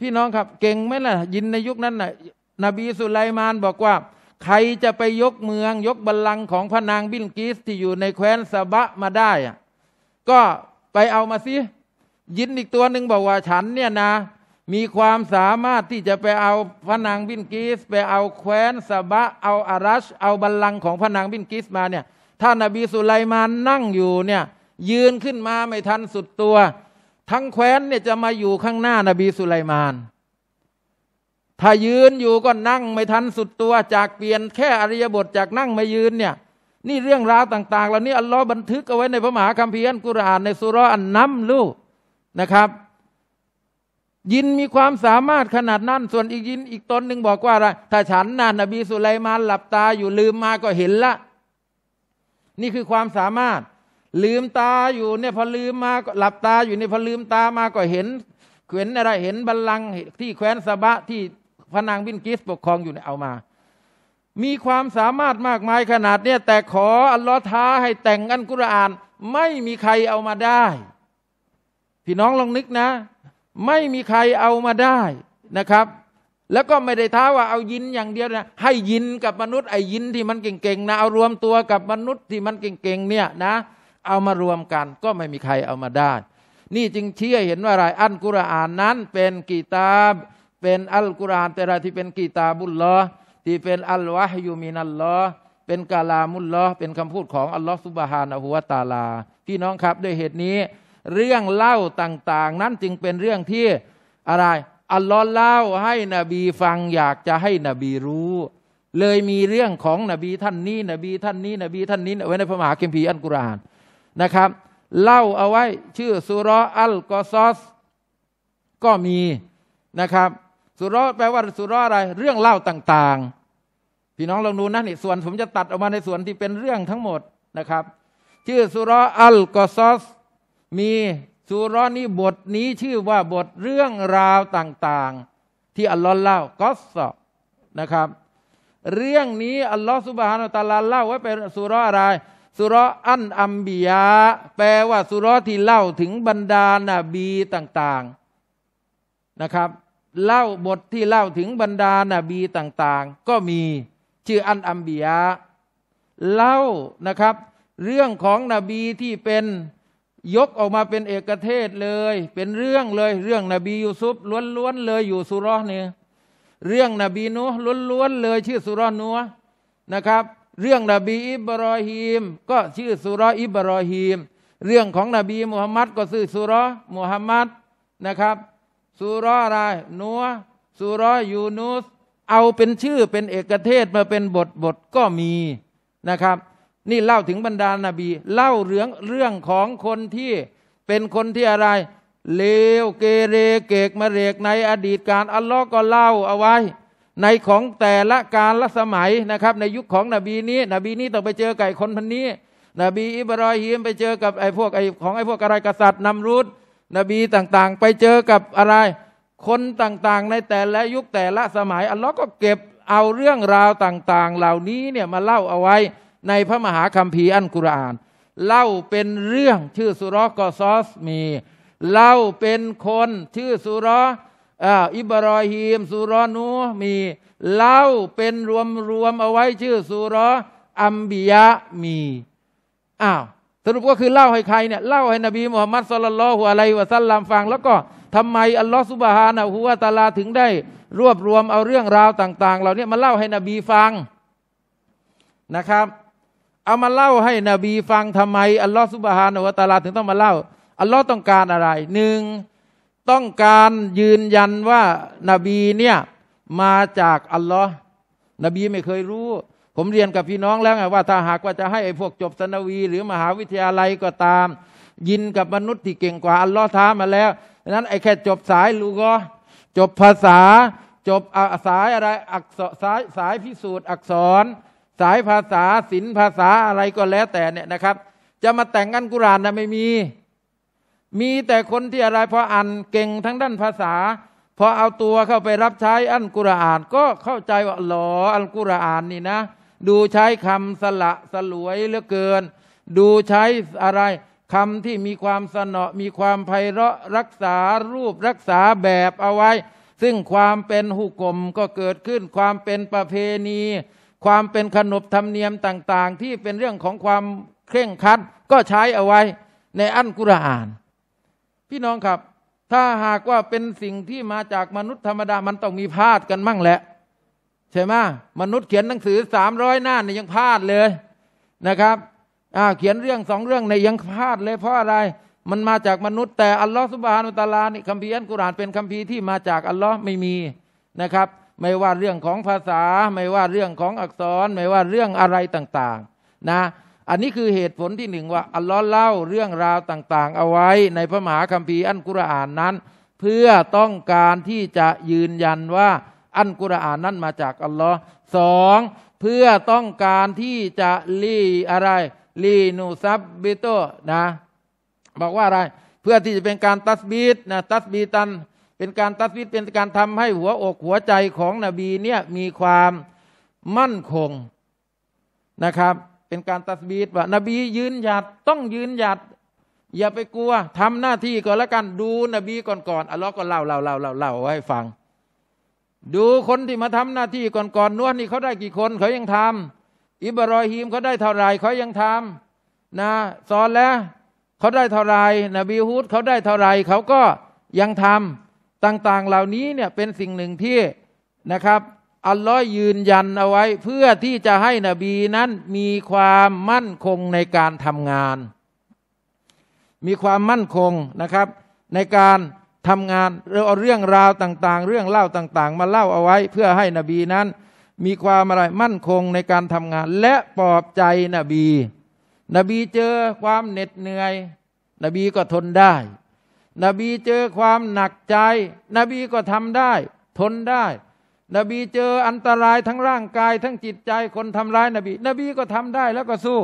พี่น้องครับเก่งไหมล่ะ ยินในยุคนั้นน่ะนบีสุไลมานบอกว่า ใครจะไปยกเมืองยกบัลลังก์ของพระนางบิลกิสที่อยู่ในแคว้นสะบะมาได้อะก็ไปเอามาสิยินอีกตัวหนึ่งบอกว่าฉันเนี่ยนะมีความสามารถที่จะไปเอาพระนางบินกิสไปเอาแคว้นสะบะเอาอารัช เอาบัลลังก์ของพระนางบินกิสมาเนี่ยท่านนบีสุไลมานนั่งอยู่เนี่ยยืนขึ้นมาไม่ทันสุดตัวทั้งแคว้นเนี่ยจะมาอยู่ข้างหน้านบีสุไลมาน ถ้ายืนอยู่ก็นั่งไม่ทันสุดตัวจากเปลี่ยนแค่อริยบทจากนั่งมายืนเนี่ย นี่เรื่องราวต่างๆเหล่านี้อัลลอฮ์บันทึกเอาไว้ในพระมหาคัมภีร์อัลกุรอานในสุรอันนัมลูกนะครับ ยินมีความสามารถขนาดนั้น ส่วนอีกยินอีกตนหนึ่งบอกว่าอะไรถ้าฉันน่านบีสุไลมาน หลับตาอยู่ลืมมาก็เห็นละ นี่คือความสามารถลืมตาอยู่เนี่ยพอลืมมาหลับตาอยู่เนี่ยพอลืมตามาก็เห็นเห็นอะไรเห็นบัลลังก์ที่แคว้นสบะที่พระนางบินกิสปกครองอยู่เนี่ยเอามา มีความสามารถมากมายขนาดเนี่ยแต่ขออัลลอฮ์ท้าให้แต่งอันกุรอาน ไม่มีใครเอามาได้พี่น้องลองนึกนะ ไม่มีใครเอามาได้นะครับ แล้วก็ไม่ได้ท้าว่าเอายินอย่างเดียวนะให้ยินกับมนุษย์ไอ้ยินที่มันเก่งๆนะเอารวมตัวกับมนุษย์ที่มันเก่งๆเนี่ยนะเอามารวมกันก็ไม่มีใครเอามาได้ นี่จึงเชื่อเห็นว่าอะไร อัลกุรอานนั้นเป็นกีตาบเป็นอัลกุรอานแต่ละที่เป็นกีตาบุลลอที่เป็นอัลวะฮยูมินัลลอ เป็นกาลามุลลอเป็นคำพูดของอัลลอฮ์สุบฮานะฮุวาตาลา พี่น้องครับ ด้วยเหตุนี้เรื่องเล่าต่างๆ นั้นจึงเป็นเรื่องที่อะไร อัลลอฮ์เล่าให้นบีฟังอยากจะให้นบีรู้ เลยมีเรื่องของนบีท่านนี้ นบีท่านนี้ นบีท่านนี้ ไว้ในพระมหาคัมภีร์อัลกุรอานนะครับเล่าเอาไว้ชื่อสุรออัลกอซอสก็มีนะครับสุรอแปลว่าสุรออะไร เรื่องเล่าต่างๆ พี่น้องลองดูนะนี่ส่วนผมจะตัดออกมาในส่วนที่เป็นเรื่องทั้งหมดนะครับชื่อสุรออัลกอซอสมีสุรอนี้บทนี้ชื่อว่าบทเรื่องราวต่างๆ ที่อัลลอฮ์เล่ากอซอนะครับเรื่องนี้อัลลอฮ์สุบฮานาตาลาเล่าไว้เป็นสุรออะไรสุรอันอัมบียาแปลว่าสุรที่เล่าถึงบรรดานาบีต่าง ๆนะครับ เล่าบทที่เล่าถึงบรรดานาบีต่างๆ ก็มีชื่ออันอัมบียาเล่านะครับ เรื่องของนบีที่เป็นยกออกมาเป็นเอกเทศเลย เป็นเรื่องเลยเรื่องนบียูซุฟล้วนๆเลยอยู่สุรอเนี่ยเรื่องนบีนูล้วนๆเลยชื่อสุรอนัวนะครับเรื่องนบีอิบรอฮีมก็ชื่อสุรออิบรอฮีม เรื่องของนบีมุฮัมมัดก็ชื่อสุรอมุฮัมมัดนะครับสุรออะไรนัวสุรอยูนุส เอาเป็นชื่อเป็นเอกเทศมาเป็นบทบทก็มีนะครับ นี่เล่าถึงบรรดานาบี เล่าเรื่องเรื่องของคนที่เป็นคนที่อะไร เลวเกเรเกกมาเรกในอดีตการ อัลลอฮ์ก็เล่าเอาไว้ในของแต่ละการละสมัยนะครับในยุคของนบีนี้ นบีนี้ต้องไปเจอไก่คนพันนี้ นบีอิบรอฮิมไปเจอกับไอ้พวกไอ้ของไอ้พวกอะไรกษัตริย์นำรุดนบีต่างๆไปเจอกับอะไรคนต่างๆในแต่ละยุคแต่ละสมัยอัลลอฮ์ก็เก็บเอาเรื่องราวต่างๆ เหล่านี้เนี่ยมาเล่าเอาไว้ในพระมหาคัมภีร์อันกุรอาน เล่าเป็นเรื่องชื่อสุรกอซอสมี เล่าเป็นคนชื่อสุรออ้าวอิบรอฮีมสุรอนูมี เล่าเป็นรวมรวมเอาไว้ชื่อสุรออัมบิยะมีอ้าวสรุปก็คือเล่าให้ใครเนี่ยเล่าให้นบีมุฮัมมัดสุลลัลฮุอะไลัวะสัลลัมฟังแล้วก็ทำไม อัลลอฮฺสุบฮานะฮุวาตาลาถึงได้ รวบรวมเอาเรื่องราวต่าง ๆเหล่านี้มาเล่าให้นบีฟังนะครับเอามาเล่าให้นบี ฟังทำไมอัลลอฮฺสุบฮานะฮุวาตาลาถึงต้องมาเล่า อัลลอฮ์ต้องการอะไรหนึ่งต้องการยืนยันว่านาบีเนี่ย มาจากอัลลอฮ์นบีไม่เคยรู้ ผมเรียนกับพี่น้องแล้วไงว่า ถ้าหากว่าจะให้ไอ้พวกจบสนวีหรือมหาวิทยาลัยก็ตาม ยินกับมนุษย์ที่เก่งกว่าอัลลอฮ์ท้ามาแล้วนั้นไอ้แค่จบสายลูกอจบภาษาจบสายอะไรอักษรสายสายพิสูจน์ อักษร สายภาษาศิลภาษาอะไรก็แล้วแต่เนี่ยนะครับ จะมาแต่งกันกุรานนะไม่มีมีแต่คนที่อะไรพออ่านเก่งทั้งด้านภาษา พอเอาตัวเข้าไปรับใช้อันกุรอานก็เข้าใจว่าหลออันกุรอานนี่นะ ดูใช้คำสละสลวยเหลือเกิน ดูใช้อะไรคำที่มีความสนอมีความไพเราะรักษารูปรักษาแบบเอาไว้ ซึ่งความเป็นหุกลมก็เกิดขึ้นความเป็นประเพณี ความเป็นขนบธรรมเนียมต่างๆ ที่เป็นเรื่องของความเคร่งครัดก็ใช้เอาไว้ในอันกุรอานพี่น้องครับถ้าหากว่าเป็นสิ่งที่มาจากมนุษย์ธรรมดามันต้องมีพลาดกันมั่งแหละใช่ไหมมนุษย์เขียนหนังสือสามร้อยหน้าเนี่ยยังพลาดเลยนะครับอ่าเขียนเรื่องสองเรื่องในยังพลาดเลย เพราะอะไรมันมาจากมนุษย์แต่อัลลอฮฺสุบฮานุตาลานี่คัมภีร์อัลกุรอานเป็นคัมภีร์ที่มาจากอัลลอฮ์ไม่มีนะครับ ไม่ว่าเรื่องของภาษา ไม่ว่าเรื่องของอักษร ไม่ว่าเรื่องอะไรต่าง ๆนะอันนี้คือเหตุผลที่หนึ่งว่าอัลลอฮ์เล่าเรื่องราวต่าง ๆ เอาไว้ในพระมหาคัมภีร์อันกุรอานนั้น เพื่อต้องการที่จะยืนยันว่าอันกุรอานนั้นมาจากอัลลอฮ์สองเพื่อต้องการที่จะลีอะไร ลีนูซับบิโตนะ บอกว่าอะไรเพื่อที่จะเป็นการตัสบีตนะตัสบีตันเป็นการตัสบีตเป็นการทำให้หัวอกหัวใจของนบีเนี่ยมีความมั่นคงนะครับเป็นการตัสบีดว่า นบียืนหยัดต้องยืนหยัด อย่าไปกลัวทำหน้าที่ก่อนละกันดูนบี ก่อนก่อัลลอฮ์ก็เล่าเล่าเล่าเล่าเล่าไว้ฟัง ดูคนที่มาทำหน้าที่ก่อนก่อนนวลนี่เขาได้กี่คนเขายังทำ อิบรอฮีมเขาได้เท่าไรเขายังทำ นะซอนแล้วเขาได้เท่าไรนบีฮุดเขาได้เท่าไรเขาก็ยังทำต่าง ๆ เหล่านี้เนี่ยเป็นสิ่งหนึ่งที่นะครับอัลลอฮ์ยืนยันเอาไว้เพื่อที่จะให้นบีนั้นมีความมั่นคงในการทำงาน มีความมั่นคงนะครับ ในการทำงานเราเอาเรื่องราวต่างๆ เรื่องเล่าต่าง ๆ มาเล่าเอาไว้เพื่อให้นบีนั้น มีความอะไรมั่นคงในการทำงานและปลอบใจนบี นบีเจอความเหน็ดเหนื่อย นบีก็ทนได้ นบีเจอความหนักใจ นบีก็ทำได้ ทนได้นบีเจออันตรายทั้งร่างกาย ทั้งจิตใจคนทำร้ายนบีนบีก็ทำได้แล้วก็สู้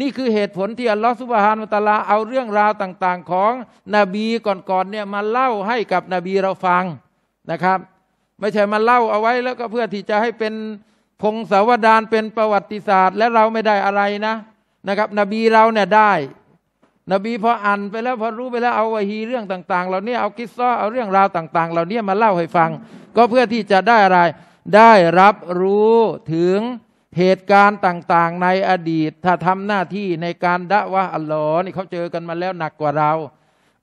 นี่คือเหตุผลที่อัลลอฮฺสุบฮานุตาลาเอาเรื่องราวต่าง ๆ ของนบีก่อนๆเนี่ยมาเล่าให้กับนบีเราฟังนะครับ ไม่ใช่มาเล่าเอาไว้แล้วก็เพื่อที่จะให้เป็นพงศาวดารเป็นประวัติศาสตร์และเราไม่ได้อะไรนะนะครับ นบีเราเนี่ยได้นบีพออ่านไปแล้ว พอรู้ไปแล้วเอาวะฮีเรื่องต่าง ๆเหล่านี้เอากิซซ้อเอาเรื่องราวต่างๆเหล่านี้มาเล่าให้ฟัง ก็เพื่อที่จะได้อะไร ได้รับรู้ถึงเหตุการณ์ต่างๆในอดีต ถ้าทำหน้าที่ในการดะวะอัลลอฮ์นี่เขาเจอกันมาแล้วหนักกว่าเรา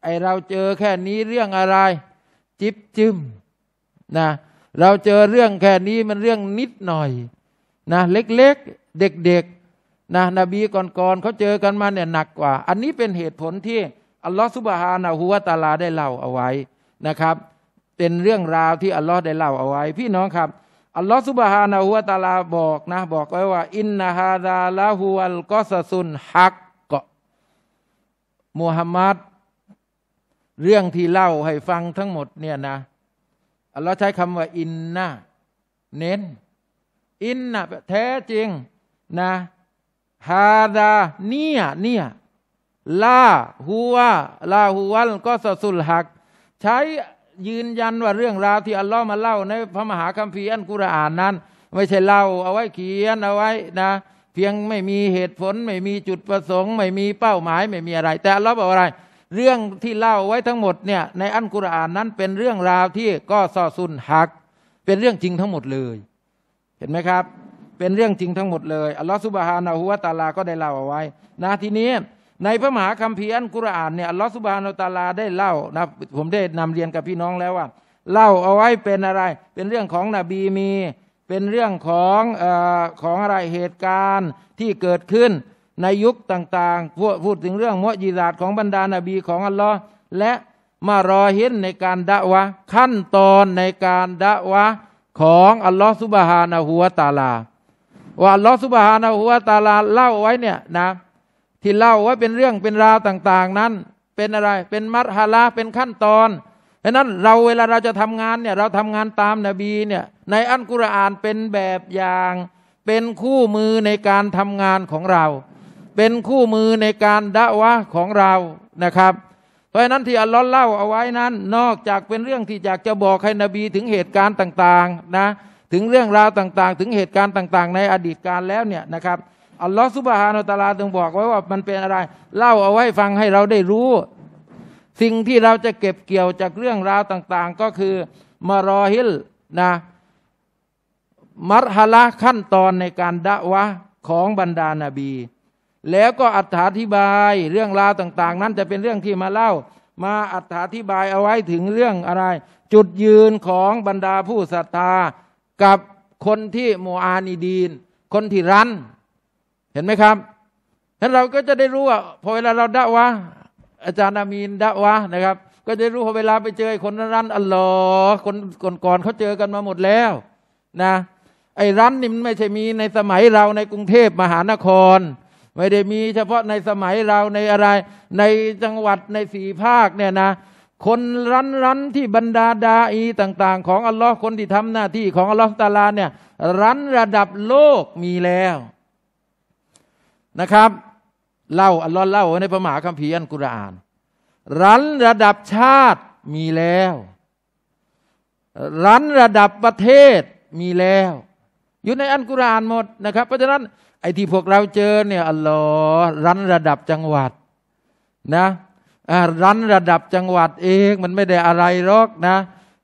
ไอเราเจอแค่นี้เรื่องอะไร จิบจึมนะเราเจอเรื่องแค่นี้มันเรื่องนิดหน่อยนะเล็กๆเด็กๆนะนบีก่อนๆเขาเจอกันมาเนี่ยหนักกว่า อันนี้เป็นเหตุผลที่อัลลอฮฺสุบฮานะฮุวาตาลาได้เล่าเอาไว้นะครับ เป็นเรื่องราวที่อัลลอฮฺได้เล่าเอาไว้ พี่น้องครับ อัลลอฮฺสุบฮานะฮุวาตาลาบอกนะ บอกไว้ว่า อินนาฮาดาลาฮุวัลกอสซุนฮักกะมูฮัมมัดเรื่องที่เล่าให้ฟังทั้งหมดเนี่ยนะอัลลอฮ์ใช้คำว่า อินนาเน้น อินนะแท้จริงนะฮาดาเนี่ยเนี่ยลาหัวลาหัวก็สสุลหัก ใช้ยืนยันว่าเรื่องราวที่อัลลอฮ์มาเล่าในพระมหาคัมภีร์อันกุรอานนั้น ไม่ใช่เล่าเอาไว้เขียนเอาไว้นะ เพียงไม่มีเหตุผล ไม่มีจุดประสงค์ ไม่มีเป้าหมายไม่มีอะไร แต่อัลลอฮ์บอกอะไร เรื่องที่เล่าไว้ทั้งหมดเนี่ยในอันกุรอานนั้นเป็นเรื่องราวที่ก็สอสุลหัก เป็นเรื่องจริงทั้งหมดเลย เห็นไหมครับเป็นเรื่องจริงทั้งหมดเลยอัลลอฮฺสุบฮานาหัวตาลาก็ได้เล่าเอาไว้นะทีนี้ในพระมหาคัมภีร์อันกุรอานเนี่ยอัลลอฮฺสุบฮานาตาลาได้เล่านะผมได้นำเรียนกับพี่น้องแล้วว่าเล่าเอาไว้เป็นอะไร เป็นเรื่องของนบีมี เป็นเรื่องของอของอะไรเหตุการณ์ที่เกิดขึ้นในยุคต่างๆพูดถึงเรื่องมุจิราตของบรรดานาบีของอัลลอฮ์และมารอเห็นในการดะวะขั้นตอนในการดะวะของอัลลอฮ์สุบฮานะหัวตาลาว่าลอสุบฮานะหัวตาลาเล่าไว้เนี่ยนะที่เล่าว่าเป็นเรื่องเป็นราวต่างๆนั้น เป็นอะไรเป็นมัรฮาลาเป็นขั้นตอนเพราะนั้นเราเวลาเราจะทำงานเนี่ยเราทำงานตามนบีเนี่ยในอันกุรอานเป็นแบบอย่าง เป็นคู่มือในการทำงานของเรา เป็นคู่มือในการดะวะของเรานะครับ เพราะฉะนั้นที่อัลลอฮ์เล่าเอาไว้นั้นนอกจากเป็นเรื่องที่อยากจะบอกให้นบีถึงเหตุการณ์ต่าง ๆนะถึงเรื่องราวต่างๆ ถึงเหตุการณ์ต่างๆ ในอดีตการแล้วเนี่ยนะครับ อัลลอฮฺสุบฮานาตาลาถึงบอกไว้ว่ามันเป็นอะไร เล่าเอาไว้ฟังให้เราได้รู้ สิ่งที่เราจะเก็บเกี่ยวจากเรื่องราวต่างๆ ก็คือมารอฮิลนะมัรฮละขั้นตอนในการดะวะของบรรดานาบี แล้วก็อัถาธิบายเรื่องราวต่างๆ นั้นจะเป็นเรื่องที่มาเล่า มาอัถาธิบายเอาไว้ถึงเรื่องอะไร จุดยืนของบรรดาผู้ศรัทธากับคนที่โมอานีดีน คนที่รัน เห็นไหมครับนั้นเราก็จะได้รู้ว่าพอเวลาเราด่าวะอาจารย์อามีนด่าวะนะครับ ก็จะรู้พอเวลาไปเจอคนรันอัลลอฮ์คนก่อนๆเขาเจอกันมาหมดแล้ว นะ ไอ้รันนี่มันไม่ใช่มีในสมัยเราในกรุงเทพมหานคร ไม่ได้มีเฉพาะในสมัยเราในอะไร ในจังหวัดในสี่ภาคเนี่ยนะคนรันรันที่บรรดาดาอีต่าง ๆ ของอัลลอฮ์คนที่ทำหน้าที่ของอัลลอฮ์ตาลาเนี่ยรันระดับโลกมีแล้ว นะครับเล่าอัลลอฮ์เล่าในพระมหาคัมภีร์อันกุรอานรันระดับชาติมีแล้วรันระดับประเทศมีแล้ว อยู่ในอันกุรอานหมดนะครับเพราะฉะนั้น ไอ้ที่พวกเราเจอเนี่ย อัลลอฮ์รันระดับจังหวัดนะรันระดับจังหวัดเองมันไม่ได้อะไรหรอกนะ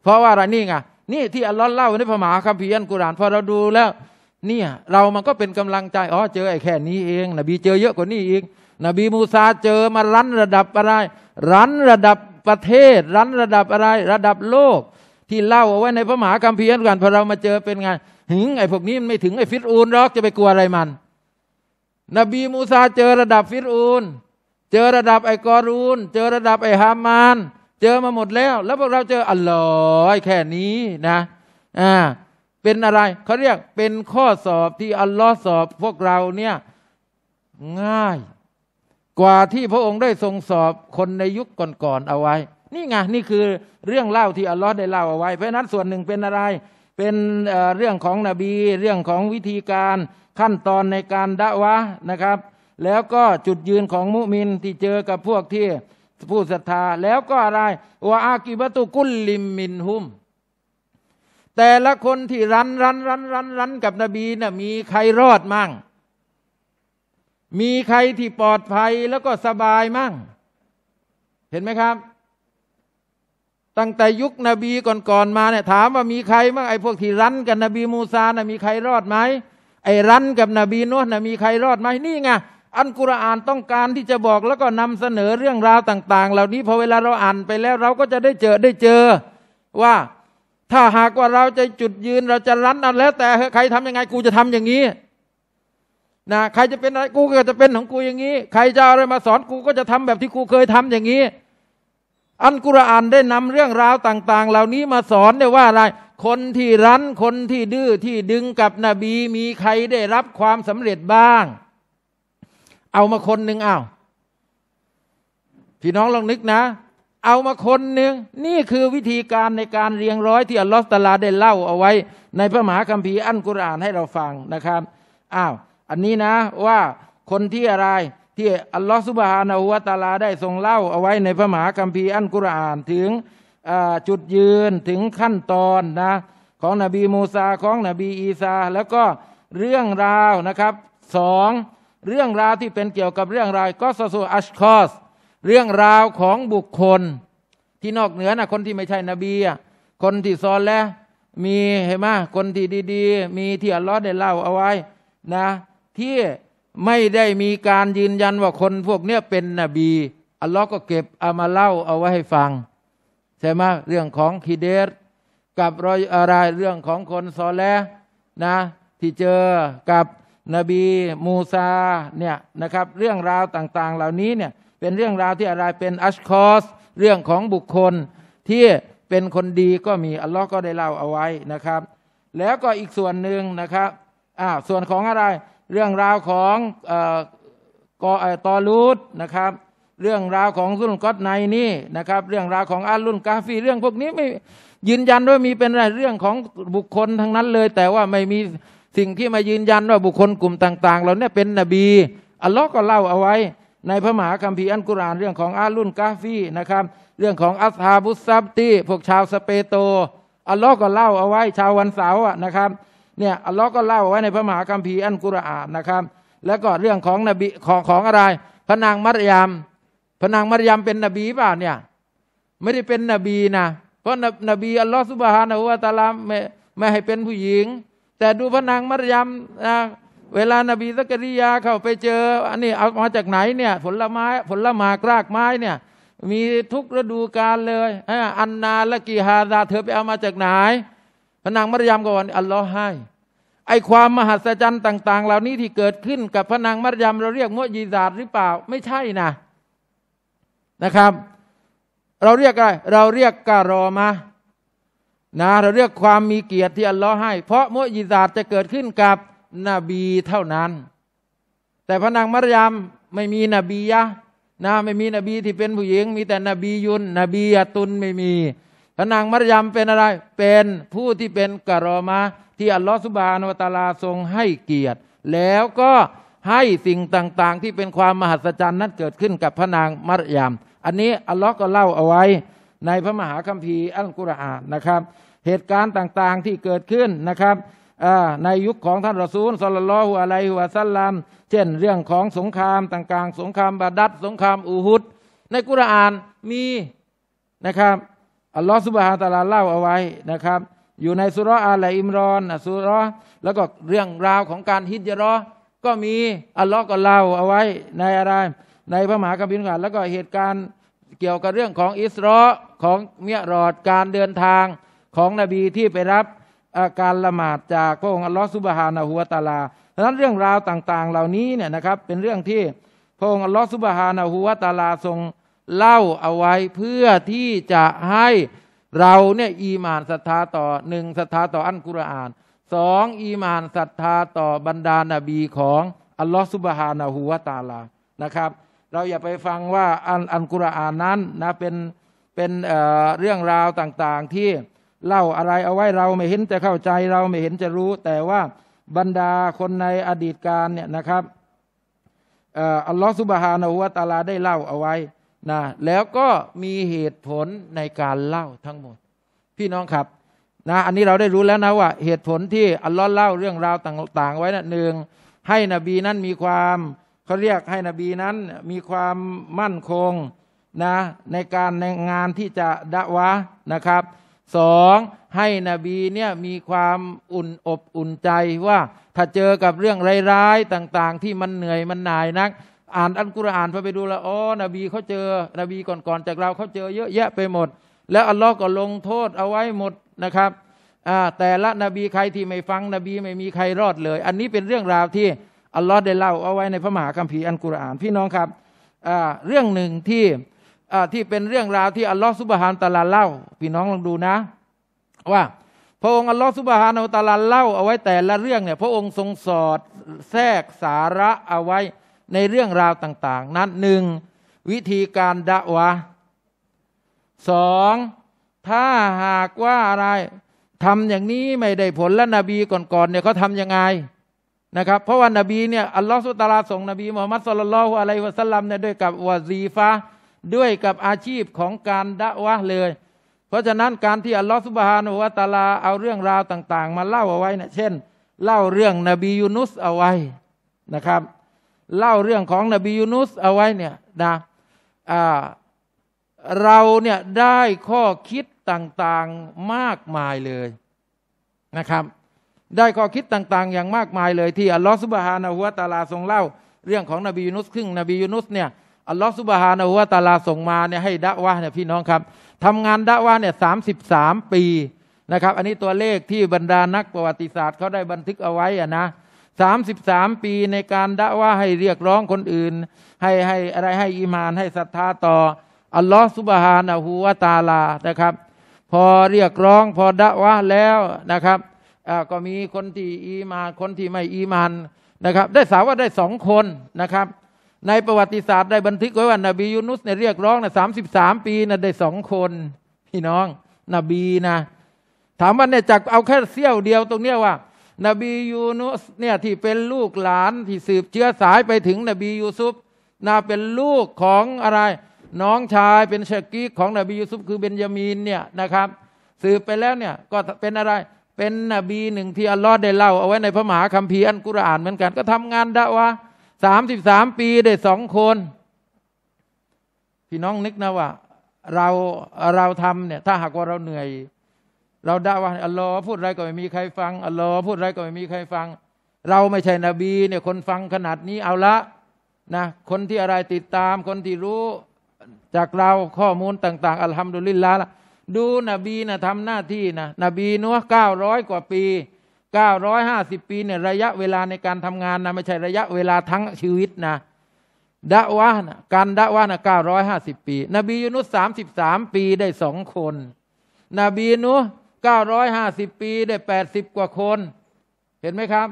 เพราะว่าอะไรนี่ไงนี่ที่อัลลอฮ์เล่าในพระมหาคัมภีร์อันกุรานพอเราดูแล้วเนี่ยเรามันก็เป็นกำลังใจอ๋อเจอไอ้แค่นี้เอง นบีเจอเยอะกว่านี้อีกนบีมูซาเจอมารันระดับอะไรรันระดับประเทศ รันระดับอะไร ระดับโลก ที่เล่าเอาไว้ในพระมหาคัมภีร์อัลกุรานพอเรามาเจอเป็นไงหึงไอ้พวกนี้มันไม่ถึงไอ้ฟิรูนหรอกจะไปกลัวอะไรมัน นบีมูซาเจอระดับฟิรูนเจอระดับไอ้กอรูนเจอระดับไอ้ฮามาน เจอมาหมดแล้วแล้วพวกเราเจออร่อยแค่นี้นะอ่าเป็นอะไรเขาเรียกเป็นข้อสอบที่อัลลอฮ์สอบพวกเราเนี่ยง่ายกว่าที่พระองค์ได้ทรงสอบคนในยุคก่อนๆเอาไว้ นี่ไงนี่คือเรื่องเล่าที่อัลลอฮ์ได้เล่าเอาไว้เพราะนั้นส่วนหนึ่งเป็นอะไรเป็นเรื่องของนบี เรื่องของวิธีการขั้นตอนในการดะวะนะครับแล้วก็จุดยืนของมุมิน ที่เจอกับพวกที่ผู้ศรัทธา แล้วก็อะไรวะอากิบตุกุลลิมมินหุม แต่ละคนที่รันรันรันรันรันกับนบีนะ่ะมีใครรอดมั่ง มีใครที่ปลอดภัยแล้วก็สบายมั่ง เห็นไหมครับ ตั้งแต่ยุคนบีก่อนๆมาเนี่ยถามว่ามีใครมั่งไอ้พวกที่รันกับนบีมูซานะ่ะมีใครรอดไหมไอ้รันกับนบีนุ่นนะมีใครรอดไหมนี่ไงอันกุรอานต้องการที่จะบอกแล้วก็นำเสนอเรื่องราวต่าง ๆ เหล่านี้พอเวลาเราอ่านไปแล้วเราก็จะได้เจอได้เจอ ว่าถ้าหากว่าเราจะจุดยืนเราจะรั้นเอาแล้วแต่ใครทำยังไงกูจะทำอย่างนี้นะใครจะเป็นอะไรกูก็จะเป็นของกูอย่างนี้ ใครจะอะไรมาสอนกูก็จะทำแบบที่กูเคยทำอย่างนี้ อันกุรอานได้นำเรื่องราวต่าง ๆ เหล่านี้มาสอนเนี่ยว่าอะไร คนที่รั้นคนที่ดื้อที่ดึงกับนบี มีใครได้รับความสำเร็จบ้างเอามาคนหนึ่งอ้าวพี่น้องลองนึกนะ เอามาคนหนึ่งนี่คือวิธีการในการเรียงร้อยที่อัลลอฮฺตาลาได้เล่าเอาไว้ ในพระมหาคัมภีร์อันกุรอานให้เราฟังนะครับอ้าวอันนี้นะว่าคนที่อะไรที่อัลลอฮฺสุบฮานาหัวตาลาได้ทรงเล่าเอาไว้ในพระมหาคัมภีร์อันกุรอานถึงจุดยืนถึงขั้นตอนนะของนบีมูซาของนบีอีซา แล้วก็เรื่องราวนะครับสองเรื่องราวที่เป็นเกี่ยวกับเรื่องราวก็สสอัชคอส เรื่องราวของบุคคลที่นอกเหนือนะคนที่ไม่ใช่นบีคนที่ซอนแล้วมีเห็นไหมคนที่ดี ๆ มีที่อัลลอฮ์ได้เล่าเอาไว้นะ ที่ไม่ได้มีการยืนยันว่าคนพวกเนี้ยเป็นนบี อัลลอฮ์ก็เก็บเอามาเล่าเอาไว้ให้ฟังใช่ไหมเรื่องของคีเดสกับรอยอะไรเรื่องของคนซอนแลนะที่เจอกับนบี มูซาเนี่ยนะครับเรื่องราวต่างๆ เหล่านี้เนี่ยเป็นเรื่องราวที่อะไรเป็นอัชคอสเรื่องของบุคคลที่เป็นคนดีก็มีอัลลอฮ์ก็ได้เล่าเอาไว้นะครับ แล้วก็อีกส่วนหนึ่งนะครับอ่าส่วนของอะไร เรื่องราวของอกอตอลูดนะครับเรื่องราวของรุ่นกอตไนนี่นะครับเรื่องราวของอาลุ่นกาฟีเรื่องพวกนี้ไม่ยืนยันว่ามีเป็นอะไร เรื่องของบุคคลทั้งนั้นเลยแต่ว่าไม่มีสิ่งที่มายืนยันว่าบุคคลกลุ่มต่างๆเราเนี่ยเป็นนบี อัลลอฮ์ก็เล่าเอาไว้ในพระมหาคัมภีร์อัลกุรอานเรื่องของอาลุนกาฟีนะครับเรื่องของอัสฮาบุซับตีพวกชาวสเปโต อัลลอฮ์ก็เล่าเอาไว้ชาววันเสาร์นะครับเนี่ยอัลลอฮ์ก็เล่าไว้ในพระมหาคัมภีร์อัลกุรอานนะครับแล้วก็เรื่องของนบีของของอะไรพระนางมารยามพระนางมารยามเป็นนบีป่ะเนี่ยไม่ได้เป็นนบีนะเพราะนบีอัลลอฮ์สุบฮานะฮูวาตาลาไม่ไม่ให้เป็นผู้หญิงแต่ดูพระนางมารยำมนะเวลานาบีสกริยาเข้าไปเจอ อันนี้เอามาจากไหนเนี่ย ผลไม้ผลหมากรากไม้เนี่ย มีทุกฤดูกาลเลยอันนาละกีฮาดาเธอไปเอามาจากไหนพระนางมารยำมก็วอนอัลลอฮ์ให้ ไอความมหัศจรรย์ต่าง ๆ เหล่านี้ที่เกิดขึ้นกับพระนางมารยมเราเรียกมุยีศาสหรือเปล่า ไม่ใช่นะนะครับ เราเรียกอะไร เราเรียกการอมานะเราเรียกความมีเกียรติที่อัลลอฮ์ให้เพราะมุอิซาดจะเกิดขึ้นกับนบีเท่านั้น แต่พระนางมารยามไม่มีนบียะนะไม่มีนบีที่เป็นผู้หญิงมีแต่นบียุนนบียะตุนไม่มีพระนางมารยามเป็นอะไรเป็นผู้ที่เป็นกะรอมาที่อัลลอฮ์สุบานวตาลาทรงให้เกียรติ แล้วก็ให้สิ่งต่างๆ ที่เป็นความมหัศจรรย์นั้นเกิดขึ้นกับพระนางมารยามอันนี้อัลลอฮ์ก็เล่าเอาไว้ในพระมหาคัมภีร์อัลกุรอานนะครับเหตุการณ์ต่างๆที่เกิดขึ้นนะครับในยุคของท่านรอซูลสลลลหฮุอะลัฮุวะซัลลัม เช่น เรื่องของสงครามต่าง ๆ สงครามบาดัดสงครามอูฮุด ในกุรานมีนะครับอัลลอฮฺสุบฮานตะลาเล่าเอาไว้นะครับ อยู่ในสุรอาลัยอิมรอนสุรอแล้วก็เรื่องราวของการฮิจรอก็มีอัลลอฮ์ก็เล่าเอาไว้ในอะไร ในพระมหากัมพิรแล้วก็เหตุการณ์เกี่ยวกับเรื่องของอิสรอของเมียรอดการเดินทางของนบีที่ไปรับอาการละหมาดจากพระองค์อัลลอฮฺสุบฮานาหัวตาลาดังนั้นเรื่องราวต่างๆเหล่านี้เนี่ยนะครับเป็นเรื่องที่พระองค์อัลลอฮฺสุบฮานาหัวตาลาทรงเล่าเอาไว้เพื่อที่จะให้เราเนี่ยอีมานศรัทธาต่อหนึ่งศรัทธาต่ออัลกุรอานสองอีมานศรัทธาต่อบรรดานาบีของอัลลอฮฺสุบฮานาหัวตาลานะครับเราอย่าไปฟังว่าอัลกุรอานนั้นนะเป็นเป็นเเรื่องราวต่างๆที่เล่าอะไรเอาไว้เราไม่เห็นจะเข้าใจเราไม่เห็นจะรู้ แต่ว่าบรรดาคนในอดีตการเนี่ยนะครับอัลลอฮฺสุบฮานาหัวตาลาได้เล่าเอาไว้นะแล้วก็มีเหตุผลในการเล่าทั้งหมด พี่น้องครับนะอันนี้เราได้รู้แล้วนะว่าเหตุผลที่อัลลอฮ์เล่าเรื่องราวต่าง ๆ ไว้นะหนึ่งให้นบีนั้นมีความเขาเรียกให้นบีนั้นมีความมั่นคงนะในการในงานที่จะดะวะนะครับสองให้นบีเนี่ยมีความอุ่นอบอุ่นใจว่าถ้าเจอกับเรื่องร้ายๆต่าง ๆที่มันเหนื่อยมันหน่ายนักอ่านอัลกุรอานพอไปดูละอ๋อนบีเขาเจอนบีก่อนๆจากเราเขาเจอเยอะแยะไปหมด แล้วอัลลอฮ์ก็ลงโทษเอาไว้หมดนะครับแต่ละนบีใครที่ไม่ฟัง นบีไม่มีใครรอดเลย อันนี้เป็นเรื่องราวที่อัลลอฮ์ได้เล่าเอาไว้ในพระมหาคัมภีร์อัลกุรอานพี่น้องครับเรื่องหนึ่งที่ที่เป็นเรื่องราวที่อัลลอฮฺสุบฮานตะลาเล่าพี่น้องลองดูนะ ว่าพระองค์อัลลอฮฺสุบฮานตะลาเล่าเอาไว้แต่ละเรื่องเนี่ยพระองค์ทรงสอดแทรกสาระเอาไว้ในเรื่องราวต่างๆ นั้นหนึ่งวิธีการ ดะวะสองถ้าหากว่าอะไรทำอย่างนี้ไม่ได้ผลและนบีก่อนๆเนี่ยเขาทำยังไงนะครับเพราะว่านาบีเนี่ยอัลลอฮฺสุตาลาส่งนบีมุฮัมมัดสุลลัลฮุอะลัยวะสัลลัมเนี่ยด้วยกับวาซีฟะด้วยกับอาชีพของการดะวะเลย เพราะฉะนั้นการที่อัลลอฮฺสุบฮานุวะตาลาเอาเรื่องราวต่างๆมาเล่าเอาไว้นะเช่นเล่าเรื่องนบียูนุสเอาไว้นะครับเล่าเรื่องของนบียูนุสเอาไว้เนี่ยนะเราเนี่ยได้ข้อคิดต่างๆมากมายเลยนะครับได้ข้อคิดต่างๆอย่างมากมายเลยที่อัลลอฮฺสุบฮานะุวาตาลาทรงเล่าเรื่องของนบียูนุสครึ่งนบียูนุสเนี่ยอัลลอฮฺสุบฮานะฮุวาตาลาส่งมาเนี่ยให้ดะวะเนี่ยพี่น้องครับทำงานดะวะเนี่ยสามสิบสามปีนะครับ อันนี้ตัวเลขที่บรรดานักประวัติศาสตร์เขาได้บันทึกเอาไว้อะนะสามสิบสามปีในการดะวะให้เรียกร้องคนอื่น ให้ให้อะไรให้อิมานให้ศรัทธาต่ออัลลอฮฺสุบฮานะฮูวาตาลานะครับ พอเรียกร้องพอดะวะแล้วนะครับก็มีคนที่อีมานคนที่ไม่อีมานนะครับ ได้สาวว่าได้สองคนนะครับในประวัติศาสตร์ได้บันทึกไว้ว่านาบียูนุสเนี่ยเรียกร้องนะสามสิบสามปีนะได้สองคนพี่น้องนบีนะถามว่าเนี่ยจากเอาแค่เสี้ยวเดียวตรงเนี้ยว่า นบียูนุสเนี่ยที่เป็นลูกหลานที่สืบเชื้อสายไปถึงนบียูซุฟนาเป็นลูกของอะไร น้องชายเป็นเชกีของนบียูซุฟคือเบนยามีนเนี่ยนะครับ สืบไปแล้วเนี่ยก็เป็นอะไรเป็นนบีหนึ่งที่อัลลอฮ์ได้เล่า เอาไว้ในพระมหาคัมภีร์อันกุรอานเหมือนกันก็ทำงานดะวะสามสิบสามปีได้สองคน พี่น้องนึกนะว่า เราเราทำเนี่ย ถ้าหากว่าเราเหนื่อย เราด่าว่าอัลลอฮ์พูดอะไรก็ไม่มีใครฟังอัลลอฮ์พูดอะไรก็ไม่มีใครฟัง เราไม่ใช่นบีเนี่ยคนฟังขนาดนี้เอาละนะคนที่อะไรติดตามคนที่รู้จากเราข้อมูลต่างๆอัลฮัมดุลิลลาหะดูนบีนะทำหน้าที่นะนบีนัวเก้าร้อยกว่าปี950 ปีเนี่ยระยะเวลาในการทำงานนะไม่ใช่ระยะเวลาทั้งชีวิตนะดะวะนะการ ดะวะนะ950 ปี นบียูนุส33 ปีได้สองคนนบีนู950 ปีได้ 80 กว่าคน เห็นไหมครับ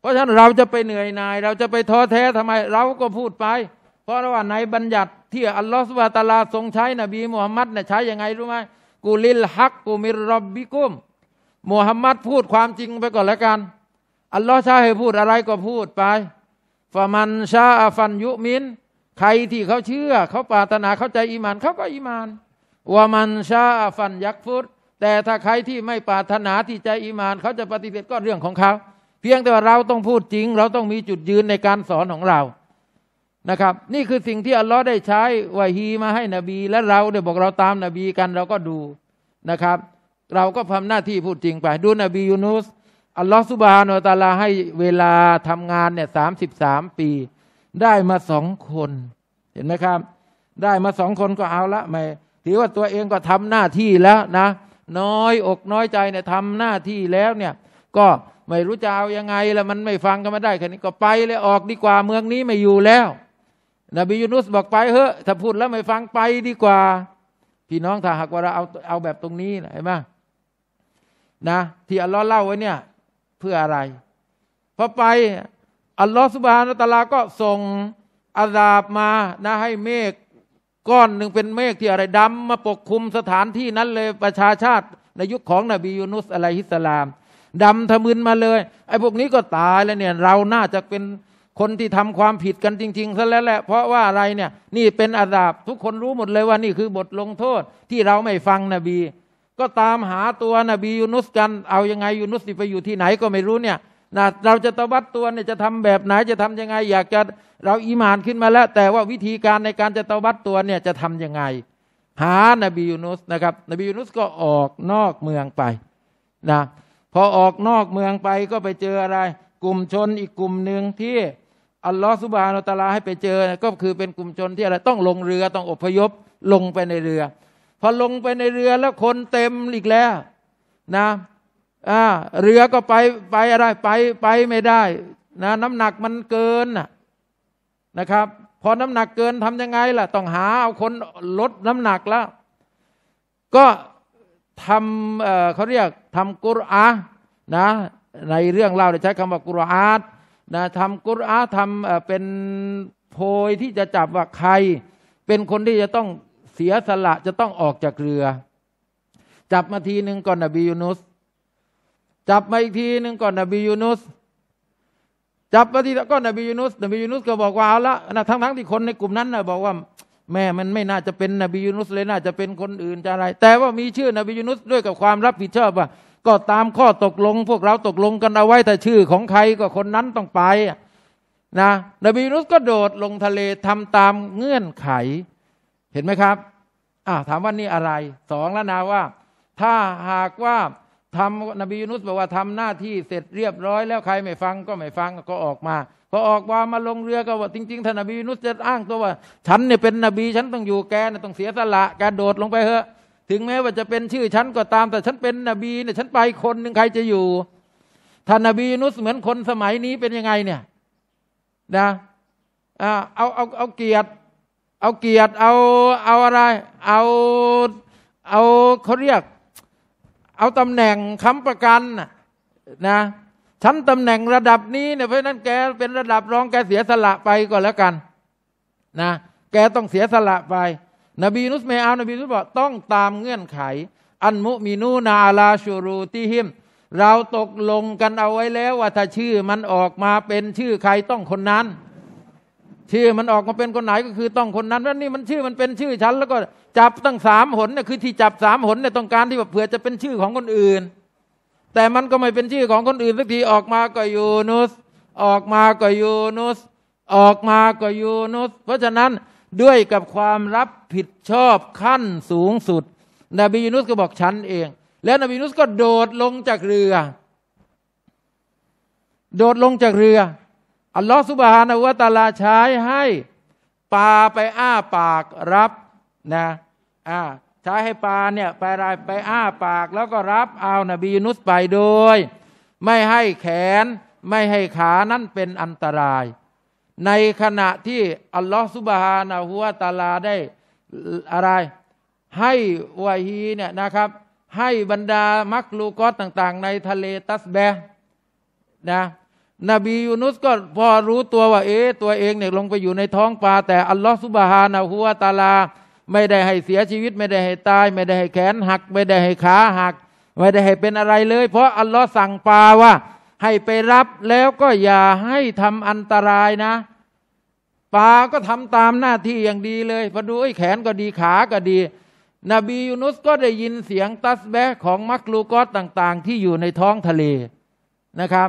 เพราะฉะนั้นเราจะไปเหนื่อยนาย เราจะไปท้อแท้ทำไม เราก็พูดไป เพราะว่าในบัญญัติที่อัลลอฮฺสุบะตาลาทรงใช้ นบีมุฮัมมัดเนี่ยใช้ยังไงรู้ไหมกุลิลฮักกุมิรรบบิกุมมูฮัมมัดพูดความจริงไปก่อนแล้วกันอัลลอฮ์ชาให้พูดอะไรก็พูดไปฟามันชาอฟันยุมิน ใครที่เขาเชื่อเขาปรารถนาเข้าใจอิมาน เขาก็อิมานวามันชาอฟันยักฟุตแต่ถ้าใครที่ไม่ปรารถนาที่ใจอิมาน เขาจะปฏิเสธก็เรื่องของเขา เพียงแต่ว่าเราต้องพูดจริง เราต้องมีจุดยืนในการสอนของเรา นะครับ นี่คือสิ่งที่อัลลอฮ์ได้ใช้วะฮีมาให้นบี และเราเดียบอกเราตามนบีกันเราก็ดู นะครับเราก็ทำหน้าที่พูดจริงไปดูนบียูนุส อัลลอฮฺสุบฮานาตาลาให้เวลาทำงานเนี่ยสามสิบสามปี ได้มาสองคนเห็นไหมครับ ได้มาสองคนก็เอาละไม่ถือว่าตัวเองก็ทำหน้าที่แล้วนะ น้อยอกน้อยใจเนี่ยทำหน้าที่แล้วเนี่ยก็ไม่รู้จะเอายังไงละมันไม่ฟังก็ไม่ได้แค่นี้ก็ไปเลยออกดีกว่าเมืองนี้ไม่อยู่แล้ว นบียูนุสบอกไปเฮ้ยถ้าพูดแล้วไม่ฟังไปดีกว่าพี่น้องถ้าหากว่าเราเอาเอาแบบตรงนี้เห็นไหมนะที่อัลลอฮ์เล่าไว้เนี่ยเพื่ออะไรพอไปอัลลอฮ์สุบฮานาตลาก็ส่งอาดาบมา นะ ให้เมฆก้อนหนึ่งเป็นเมฆที่อะไรดำมาปกคลุมสถานที่นั้นเลยประชาชาติในยุคของนบียูนุสอะลัยฮิสลามดำทะมึนมาเลย ไอ้พวกนี้ก็ตายแล้วเนี่ยเราน่าจะเป็นคนที่ทำความผิดกันจริงๆซะแล้วแหละเพราะว่าอะไรเนี่ยนี่เป็นอาดาบทุกคนรู้หมดเลยว่านี่คือบทลงโทษที่เราไม่ฟังนบีก็ตามหาตัวนบียูนุสกัน เอายังไงยูนุสไปอยู่ที่ไหนก็ไม่รู้เนี่ย นะเราจะตบัดตัวเนี่ยจะทำแบบไหนจะทํำยังไง อยากจะเราอิมานขึ้นมาแล้ว แต่ว่าวิธีการในการจะตบัดตัวเนี่ยจะทํำยังไง หานบียูนุสนะครับนบียูนุสก็ออกนอกเมืองไปนะพอออกนอกเมืองไปก็ไปเจออะไร กลุ่มชนอีกกลุ่มหนึ่งที่อัลลอฮฺสุบานลตาลาให้ไปเจอก็คือเป็นกลุ่มชนที่อะไรต้องลงเรือต้องอพยพลงไปในเรือพอลงไปในเรือแล้วคนเต็มอีกแล้วนะอ่าเรือก็ไปไปอะไรไปไปไม่ได้นะน้ำหนักมันเกินนะครับพอน้ำหนักเกินทำยังไงล่ะต้องหาเอาคนลดน้ำหนักแล้ว ก็ทำเเขาเรียกทำกุรอานะในเรื่องเล่าใช้คำว่ากุรอานนะทำกุรอาทำเป็นโพยที่จะจับว่าใคร เป็นคนที่จะต้องเสียสละจะต้องออกจากเรือ จับมาทีหนึ่งก่อนนบียูนุสจับมาอีกทีหนึ่งก่อนนบียูนุสจับมาทีกอนบียูนุสนบียูนุสก็บอกว่าเอาละนะทั้งทั้งที่คนในกลุ่มนั้นนะบอกว่า แม่มันไม่น่าจะเป็นนบียูนุสเลยน่าจะเป็นคนอื่นจะอะไร แต่ว่ามีชื่อนบียูนุสด้วยกับความรับผิดชอบว่าก็ตามข้อตกลง พวกเราตกลงกันเอาไว้แต่ชื่อของใครก็คนนั้นต้องไป นะ นบียูนุสก็โดดลงทะเลทำตามเงื่อนไขเห็นไหมครับ อ่าถามว่านี่อะไร สองแล้วนะว่า ถ้าหากว่าทำนบียูนุสบอกว่าทำหน้าที่เสร็จเรียบร้อยแล้วใครไม่ฟังก็ไม่ฟังก็ออกมาพอออกมามาลงเรือก็ว่าจริงๆท่านนบียูนุสจะอ้างตัวว่า ฉันเนี่ยเป็นนบีฉันต้องอยู่แกนะต้องเสียสละแกโดดลงไปเถอะ ถึงแม้ว่าจะเป็นชื่อฉันก็ตามแต่ ฉันเป็นนบีเนี่ยฉันไปคนหนึ่งใครจะอยู่ท่านนบียูนุสเหมือนคนสมัยนี้เป็นยังไงเนี่ยนะเอาเอาเอาเกียรติเอาเกียรติเอาเอาอะไร เอาเอาเขาเรียก เอาตำแหน่งค้ำประกันนะฉันตำแหน่งระดับนี้เนี่ยเพราะนั้นแกเป็นระดับรองแกเสียสละไปก็แล้วกันนะแกต้องเสียสละไป นบีนุสเมอา นบีนุสบอกต้องตามเงื่อนไข อันมุมีนูนาลาชูรูติฮิม เราตกลงกันเอาไว้แล้ว ว่าถ้าชื่อมันออกมาเป็นชื่อใครต้องคนนั้นชื่อมันออกมาเป็นคนไหนก็คือต้องคนนั้นแล้วนี่มันชื่อมันเป็นชื่อฉันแล้วก็จับตั้งสามหนเนี่ยคือที่จับสามหนเนี่ยต้องการที่แบบเผื่อจะเป็นชื่อของคนอื่น แต่มันก็ไม่เป็นชื่อของคนอื่นสักทีออกมาก็ยูนุส ออกมาก็ยูนุสออกมาก็ยูนุส เพราะฉะนั้นด้วยกับความรับผิดชอบขั้นสูงสุด นบียูนุสก็บอกฉันเอง แล้วนบียูนุสก็โดดลงจากเรือ โดดลงจากเรืออัลลอฮฺสุบฮานาวะตาลาใช้ให้ปลาไปอ้าปากรับนะอ่าใช้ให้ปลาเนี่ยไปรไปอ้าปากแล้วก็รับเอานบีนุสไปโดย ไม่ให้แขนไม่ให้ขานั่นเป็นอันตราย ในขณะที่อัลลอฮฺสุบฮานะฮัวตาลาได้อะไร ให้วะฮีเนี่ยนะครับ ให้บรรดามักลูกอตต่างๆ ในทะเลตัสแบนะนบียูนุสก็พอรู้ตัวว่า เอ๊ะตัวเองเนี่ยลงไปอยู่ในท้องปลาแต่อัลลอฮฺสุบฮานะฮัวตาลา ไม่ได้ให้เสียชีวิต ไม่ได้ให้ตาย ไม่ได้ให้แขนหัก ไม่ได้ให้ขาหัก ไม่ได้ให้เป็นอะไรเลยเพราะอัลลอฮฺสั่งปลาว่า ให้ไปรับแล้วก็อย่าให้ทำอันตรายนะปลาก็ทำตามหน้าที่อย่างดีเลยพอดูไอ้แขนก็ดีขาก็ดี นบียูนุสก็ได้ยินเสียงตัสแบะของมักลูกอสต่าง ๆ ที่อยู่ในท้องทะเลนะครับ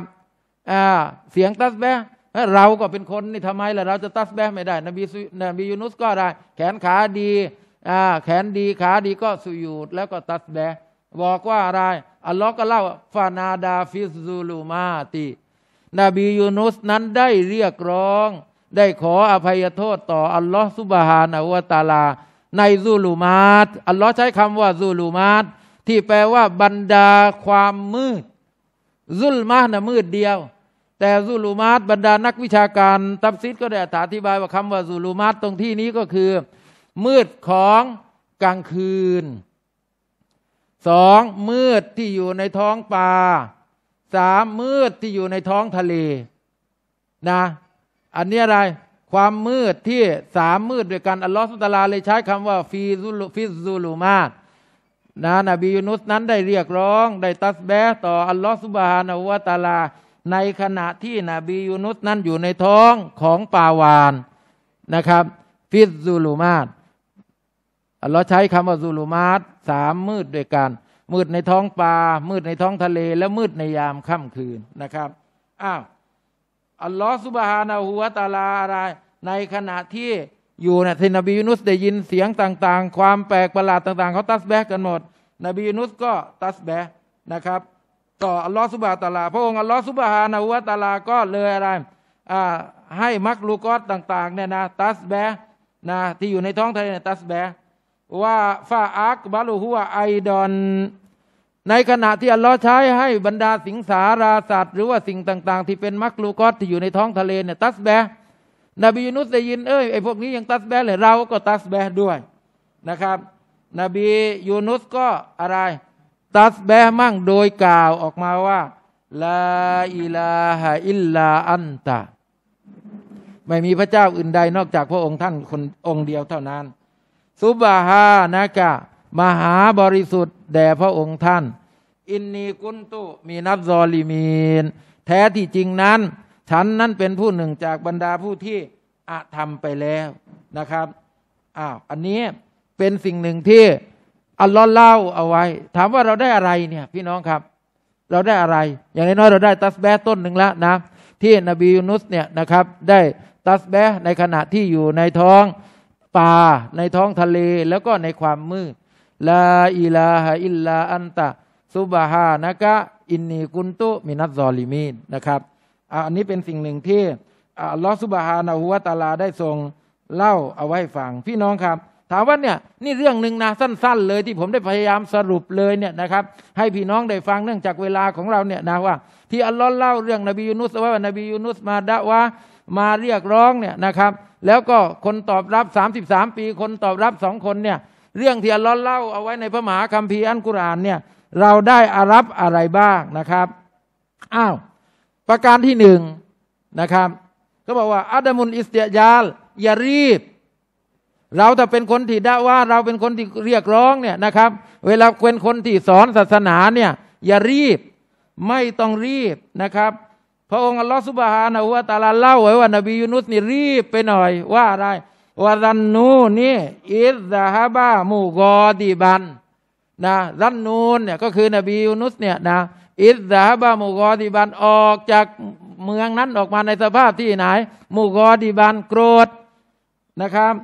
เสียงตัสแบะเราก็เป็นคนนี่ทำไมล่ะเราจะตัสแบะไม่ได้นบีนบียูนุสก็ได้ แขนขาดีแขนดีขาดีก็สุยูดแล้วก็ตัสแบะบอกว่าอะไร อัลลอฮ์ก็เล่าฟานาดาฟิซูลูมาติ นบียูนุสนั้นได้เรียกร้อง ได้ขออภัยโทษต่ออัลลอฮ์สุบฮานาวตาลา ในซูลูมาตอัลลอฮ์ใช้คำว่าซูลูมาตที่แปลว่าบรรดาความมืด ซุลมานะมืดเดียวแต่ซูลูมาตบรรดานักวิชาการตับซิดก็ได้อธิบายว่าคำว่าซูลูมาตตรงที่นี้ก็คือมืดของกลางคืนสองมืดที่อยู่ในท้องปลาสามมืดที่อยู่ในท้องทะเลนะอันนี้อะไร ความมืดที่สามมืดด้วยกันอัลลอฮฺสุตลาเลยใช้คำว่าฟิซูลฟิซูลูมาตนะนบียูนุสนั้นได้เรียกร้อง ได้ตัสแบต่ออัลลอฮฺสุบฮานาวะตาลาในขณะที่นบียูนุสนั้นอยู่ในท้องของปาวานนะครับฟิซซูลูมาตเราใช้คำว่าซูลูมาตสามมืดด้วยกัน มืดในท้องปลา มืดในท้องทะเลและมืดในยามค่ำคืนนะครับอ้าวอัลลอฮฺสุบฮานาหูวตาลาอะไร ในขณะที่อยู่นะท่านนบียูนุสได้ยินเสียงต่างๆ ความแปลกประหลาดต่างๆเขาตัสแบกกันหมดนบียูนุสก็ตัสแบกนะครับต่ออัลลอฮฺสุบฮาตาลา พระองค์อัลลอฮฺสุบฮานาวัตาลา ก็เลยอะไร ให้มักลูกอตต่างๆเนี่ยนะ ตัสแบนะ ที่อยู่ในท้องทะเลเนี่ยตัสแบว่าฟาอักบาลูฮัวไอดอนในขณะที่อัลลอฮ์ใช้ให้บรรดาสิงสาราสัตว์หรือว่าสิ่งต่างๆ ที่เป็นมักลูกอตที่อยู่ในท้องทะเลเนี่ย ตัสแบนบียูนุสได้ยินเอ้ยไอพวกนี้ยังตัสแบเลยเราก็ตัสแบด้วยนะครับ นบียูนุสก็อะไรตัสแบมั่งโดยกล่าวออกมาว่าลาอิลาฮะอิลลาอันตะไม่มีพระเจ้าอื่นใดนอกจากพระองค์ท่านคนองค์เดียวเท่านั้น ซุบฮานะกะ มหาบริสุทธิ์แด่พระองค์ท่าน อินนีกุนตุมีนับซอลิมีนแท้ที่จริงนั้น ฉันนั้นเป็นผู้หนึ่งจากบรรดาผู้ที่อาธรรมไปแล้วนะครับอ้าวอันนี้เป็นสิ่งหนึ่งที่อัลลอฮ์เล่าเอาไว้ ถามว่าเราได้อะไรเนี่ย พี่น้องครับ เราได้อะไรอย่างน้อยเราได้ตัสแบต้นหนึ่งละนะ ที่นบียูนุสเนี่ยนะครับได้ตัสแบในขณะที่อยู่ในท้องป่า ในท้องทะเล แล้วก็ในความมืดลาอิลาฮอิลลาอันตะซุบฮานะกะอินนีกุนตุมินัตซอลิมีนนะครับอันนี้เป็นสิ่งหนึ่งที่ อัลลอฮ์ซุบฮานะฮุวาตาลาได้ทรงเล่าเอาไว้ฟังพี่น้องครับถามว่าเนี่ยนี่เรื่องหนึ่งนะ สั้น ๆ เลยที่ผมได้พยายามสรุปเลยเนี่ยนะครับให้พี่น้องได้ฟังเนื่องจากเวลาของเราเนี่ยนะว่าที่อัลลอฮ์เล่าเรื่องนบียูนุสว่านบียูนุสมาดะวะมาเรียกร้องเนี่ยนะครับ แล้วก็คนตอบรับ33ปีคนตอบรับสองคนเนี่ยเรื่องที่อัลลอฮ์เล่า เอาไว้ในพระมหาคัมภีร์อัลกุรอานเนี่ยเราได้อารับอะไรบ้างนะครับ อ้าว ประการที่หนึ่งนะครับ ก็บอกว่าอัดมุลอิสติยาลอย่ารีบเราแต่เป็นคนที่ด่าว่าเราเป็นคนที่เรียกร้องเนี่ยนะครับ เวลาเป็นคนที่สอนศาสนาเนี่ยอย่ารีบไม่ต้องรีบนะครับพระองค์อัลลอฮฺสุบฮานะฮุวาตาลาเล่า ไว้ว่า นบียูนุสนี่รีบไปหน่อย ว่าอะไรวาดันนูนี่อิสซาฮบะมูกอดีบันนะดันนูนเนี่ยก็คือนบียูนุสเนี่ยนะอิสซาฮบะมูกอดีบันออกจากเมืองนั้นออกมาในสภาพที่ไหน มูกอดีบันโกรธนะครับ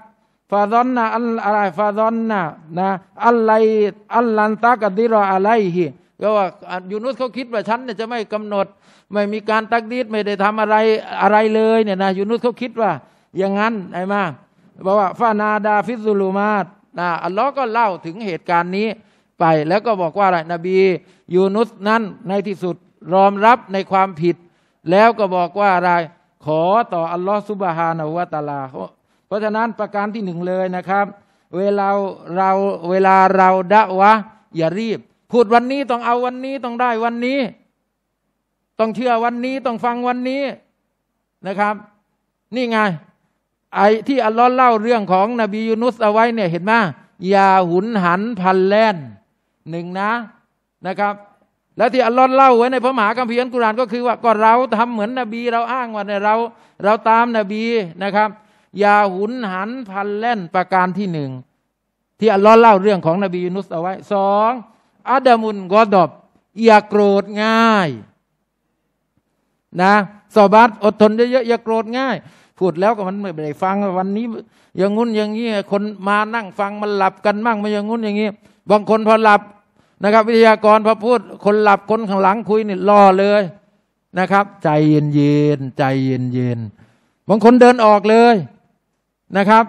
ฟาดอนนาอัลอะไรฟาดอนนานะอัลไลอัลลันตักดิรออะไรฮีก็ว่ายูนุสเขาคิดว่าฉันเนี่ยจะไม่กำหนดไม่มีการตักดีดไม่ได้ทำอะไรอะไรเลยเนี่ยนะยูนุสเขาคิดว่าอย่างนั้นไอ้มาบอกว่าฟานาดาฟิซูลูมาตนะอัลลอฮ์ก็เล่าถึงเหตุการณ์นี้ไป แล้วก็บอกว่าอะไรนบี ยูนุสนั้นในที่สุดรอมรับในความผิด แล้วก็บอกว่าอะไรขอต่ออัลลอฮ์ซุบฮานะวะตาลาราะฉะนั้นประการที่หนึ่งเลยนะครับเวลาเราเวลาเราดะวะอย่ารีบ พูดวันนี้ต้องเอาวันนี้ ต้องได้วันนี้ ต้องเชื่อวันนี้ต้องฟังวันนี้นะครับ นี่ไงไอ้ที่อัลลอฮ์เล่าเรื่องของนบียูนุสเอาไว้เนี่ยเห็นไหมอย่าหุนหันพันแล่นหนึ่งนะนะครับ แล้วที่อัลลอฮ์เล่าไว้ในพระมหาคัมภีร์อัลกุรอานก็คือว่าก็เราทำเหมือนนบีเราอ้างว่าเนี่ยเรา เราตามนบีนะครับอย่าหุนหันพันแล่นประการที่หนึ่ง ที่อัลลอฮ์เล่าเรื่องของนบียูนุสเอาไว้สองอาดามุนกอดอบอย่าโกรธง่าย นะสอบัตอดทนเยอะๆอย่าโกรธง่าย พูดแล้วก็มันไม่ได้ฟัง วันนี้อย่างงุ่นอย่างนี้ คนมานั่งฟังมันหลับกันมั่งม่อย่างงุ่นอย่างนี้บางคนพอหลับนะครับ วิทยากรพอพูดคนหลับคนข้างหลังคุยนี่ล่อเลยนะครับ ใจเย็นเย็นใจเย็นเย็นบางคนเดินออกเลยนะครับ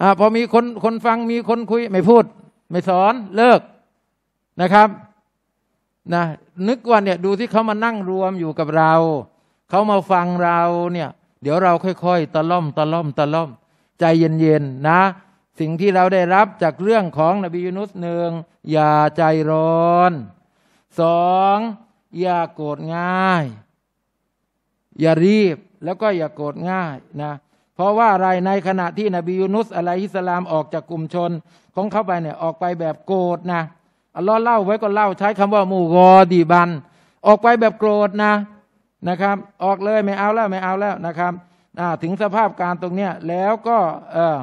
อพอมีคนคนฟังมีคนคุย ไม่พูด ไม่สอนเลิกนะครับ นะ นึกว่าเนี่ยดูที่เขามานั่งรวมอยู่กับเรา เขามาฟังเราเนี่ย เดี๋ยวเราค่อย ๆตะล่อม ตะล่อมตะล่อม ใจเย็น ๆ นะ สิ่งที่เราได้รับจากเรื่องของนบียูนุสหนึ่งอย่าใจร้อนสองอย่าโกรธง่าย อย่ารีบแล้วก็อย่าโกรธง่ายนะเพราะว่าอะไรในขณะที่นบียูนุสอะลรฮิสลามออกจากกลุ่มชนของเขาไปเนี่ยออกไปแบบโกรธนะอัลลอฮ์เล่าไว้ก็เล่าใช้คำว่ามูกอดีบันออกไปแบบโกรธนะนะครับออกเลยไม่เอาแล้วไม่เอาแล้วนะครับถึงสภาพการตรงเนี้ยแล้วก็เออ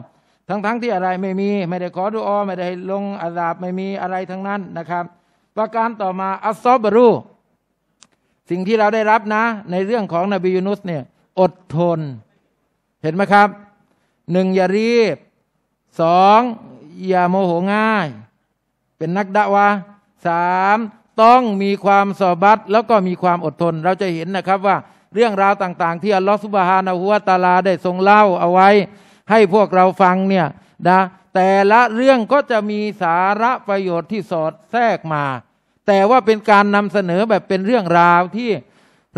ทั้งๆทที่อะไรไม่มี ไม่ได้ขอดูออไม่ได้ลงอาซาบไม่มีอะไรทั้งนั้นนะครับ ประการต่อมาอัสซอบรูสิ่งที่เราได้รับนะ ในเรื่องของนบียูนุสเนี่ยอดทนเห็นไหมครับหนึ่งอย่ารีบสองอย่าโมโหง่ายเป็นนักดะวะสามต้องมีความสอบัตแล้วก็มีความอดทนเราจะเห็นนะครับว่าเรื่องราวต่างๆ ที่อัลลอฮฺสุบฮานาหัวตาลาได้ทรงเล่าเอาไว้ ให้พวกเราฟังเนี่ยนะแต่ละเรื่องก็จะมีสาระประโยชน์ที่สอดแทรกมา แต่ว่าเป็นการนำเสนอแบบเป็นเรื่องราวที่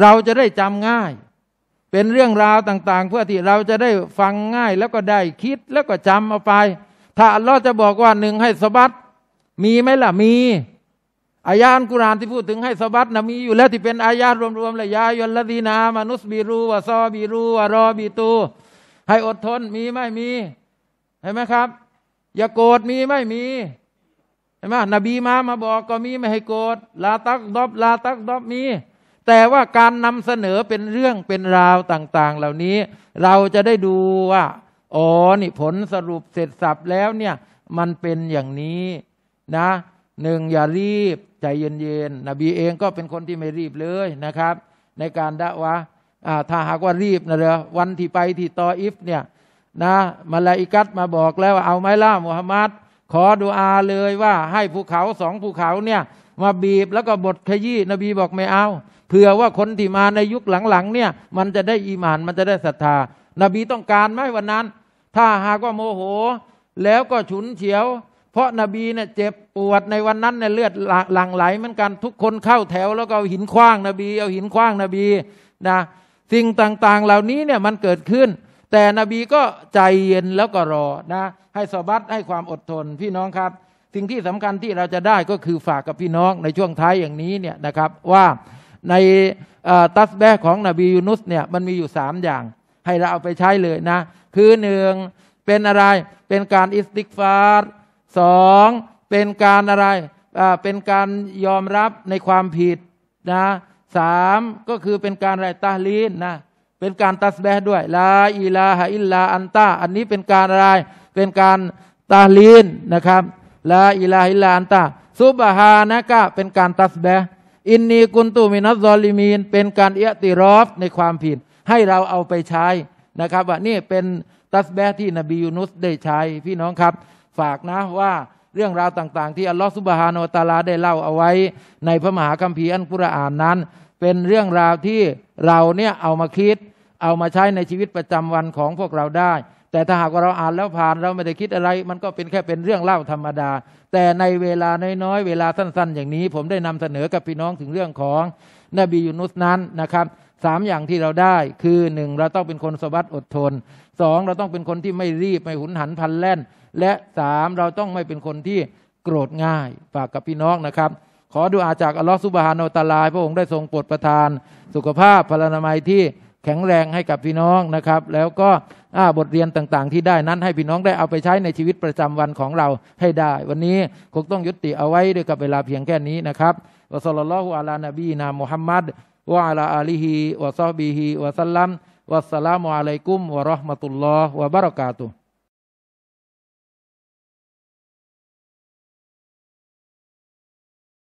เราจะได้จำง่ายเป็นเรื่องราวต่าง ๆ เพื่อที่เราจะได้ฟังง่ายแล้วก็ได้คิดแล้วก็จำเอาไป ถ้าเราจะบอกว่าหนึ่งให้สบัด มีไหมล่ะ มี อายานกุรานที่พูดถึงให้สบัดนะมีอยู่แล้วที่เป็นอายารวมๆเลยยายลลดีนา มนุสบีรูวะซอบีรูวะรอบีตู ให้อดทนมีไหมมี เห็นไหมครับ อย่าโกรธมีไหมมี เห็นไหมนบีมามาบอกก็มีไม่ให้โกรธ ลาตักดอบ ลาตักดอบมีแต่ว่าการนำเสนอเป็นเรื่องเป็นราวต่างๆ เหล่านี้เราจะได้ดูว่าอ๋อนี่ ผลสรุปเสร็จสับแล้วเนี่ยมันเป็นอย่างนี้นะหนึ่งอย่ารีบใจเย็นๆนบีเองก็เป็นคนที่ไม่รีบเลยนะครับ ในการด่าวะถ้าหากว่ารีบนะเรอวันที่ไปที่ตออิฟเนี่ยนะมาลาอิกัสมาบอกแล้วเอาไม้ล่ามุฮัมมัดขอดูอาเลยว่าให้ภูเขาสองภูเขาเนี่ยมาบีบแล้วก็บดขยี้นบีบอกไม่เอาเผื่อว่าคนที่มาในยุคหลัง ๆ เนี่ย มันจะได้อีมานมันจะได้ศรัทธา นบีต้องการไหมวันนั้น ถ้าหากว่าโมโหแล้วก็ฉุนเฉียว เพราะนบีเนี่ยเจ็บปวดในวันนั้นในเลือดหลั่งไหลเหมือนกันทุกคนเข้าแถวแล้วก็เอาหินคว้างนบีเอาหินคว้างนบีนะสิ่งต่างๆเหล่านี้เนี่ย มันเกิดขึ้น แต่นบีก็ใจเย็นแล้วก็รอนะให้สบัดให้ความอดทนพี่น้องครับ สิ่งที่สำคัญที่เราจะได้ก็คือฝากกับพี่น้องในช่วงท้ายอย่างนี้เนี่ยนะครับว่าในตัสแบกของนบียูนุสเนี่ยมันมีอยู่สามอย่าง ให้เราเอาไปใช้เลยนะ คือหนึ่งเป็นอะไรเป็นการอิสติกฟาร์สองเป็นการอะไรเป็นการยอมรับในความผิดนะสามก็คือเป็นการอะไรตาลีนนะเป็นการตัสแบด้วยลาอิลาฮอิลลาอันตาอันนี้เป็นการอะไรเป็นการตาลีนนะครับลาอิลาฮิลาอันตาซุบฮานะกะเป็นการตัสแบอินนีกุนตูมินัสซอลิมีน เป็นการเอติรอฟในความผิดให้เราเอาไปใช้นะครับว่านี่เป็นตัสแบที่นบียูนุสได้ใช้พี่น้องครับ ฝากนะว่าเรื่องราวต่างๆที่อัลลอฮฺสุบฮานอตาลาได้เล่าเอาไว้ ในพระมหาคัมภีร์อันกุรอานนั้น เป็นเรื่องราวที่เราเนี่ยเอามาคิดเอามาใช้ในชีวิตประจำวันของพวกเราได้ แต่ถ้าหากว่าเราอ่านแล้วผ่านเราไม่ได้คิดอะไร มันก็เป็นแค่เป็นเรื่องเล่าธรรมดาแต่ในเวลาน้อยๆ เวลาสั้นๆ อย่างนี้ผมได้นำเสนอกับพี่น้องถึงเรื่องของนบียูนุสนั้นนะครับสามอย่างที่เราได้คือหนึ่งเราต้องเป็นคนสวัสดอดทนสองเราต้องเป็นคนที่ไม่รีบไม่หุนหันพันแล่น และสามเราต้องไม่เป็นคนที่โกรธง่ายฝากกับพี่น้องนะครับขอดูอาจากอัลลอฮฺสุบฮานอตาลายพระองค์ได้ทรงโปรดประทานสุขภาพพลานามัยที่แข็งแรงให้กับพี่น้องนะครับ แล้วก็บทเรียนต่าง ๆ ที่ได้นั้นให้พี่น้องได้เอาไปใช้ในชีวิตประจำวันของเราให้ได้ วันนี้คงต้องยุติเอาไว้ด้วยกับเวลาเพียงแค่นี้นะครับวะสัลลัลลอฮุอะลานบี นามุฮัมมัดวะอะลาอาลีฮิวะซอบีฮิวะสัลลัมวะสสลามุอะลัยกุมวะราะห์มะตุลลอฮ์วะบะเราะกาตุฮ์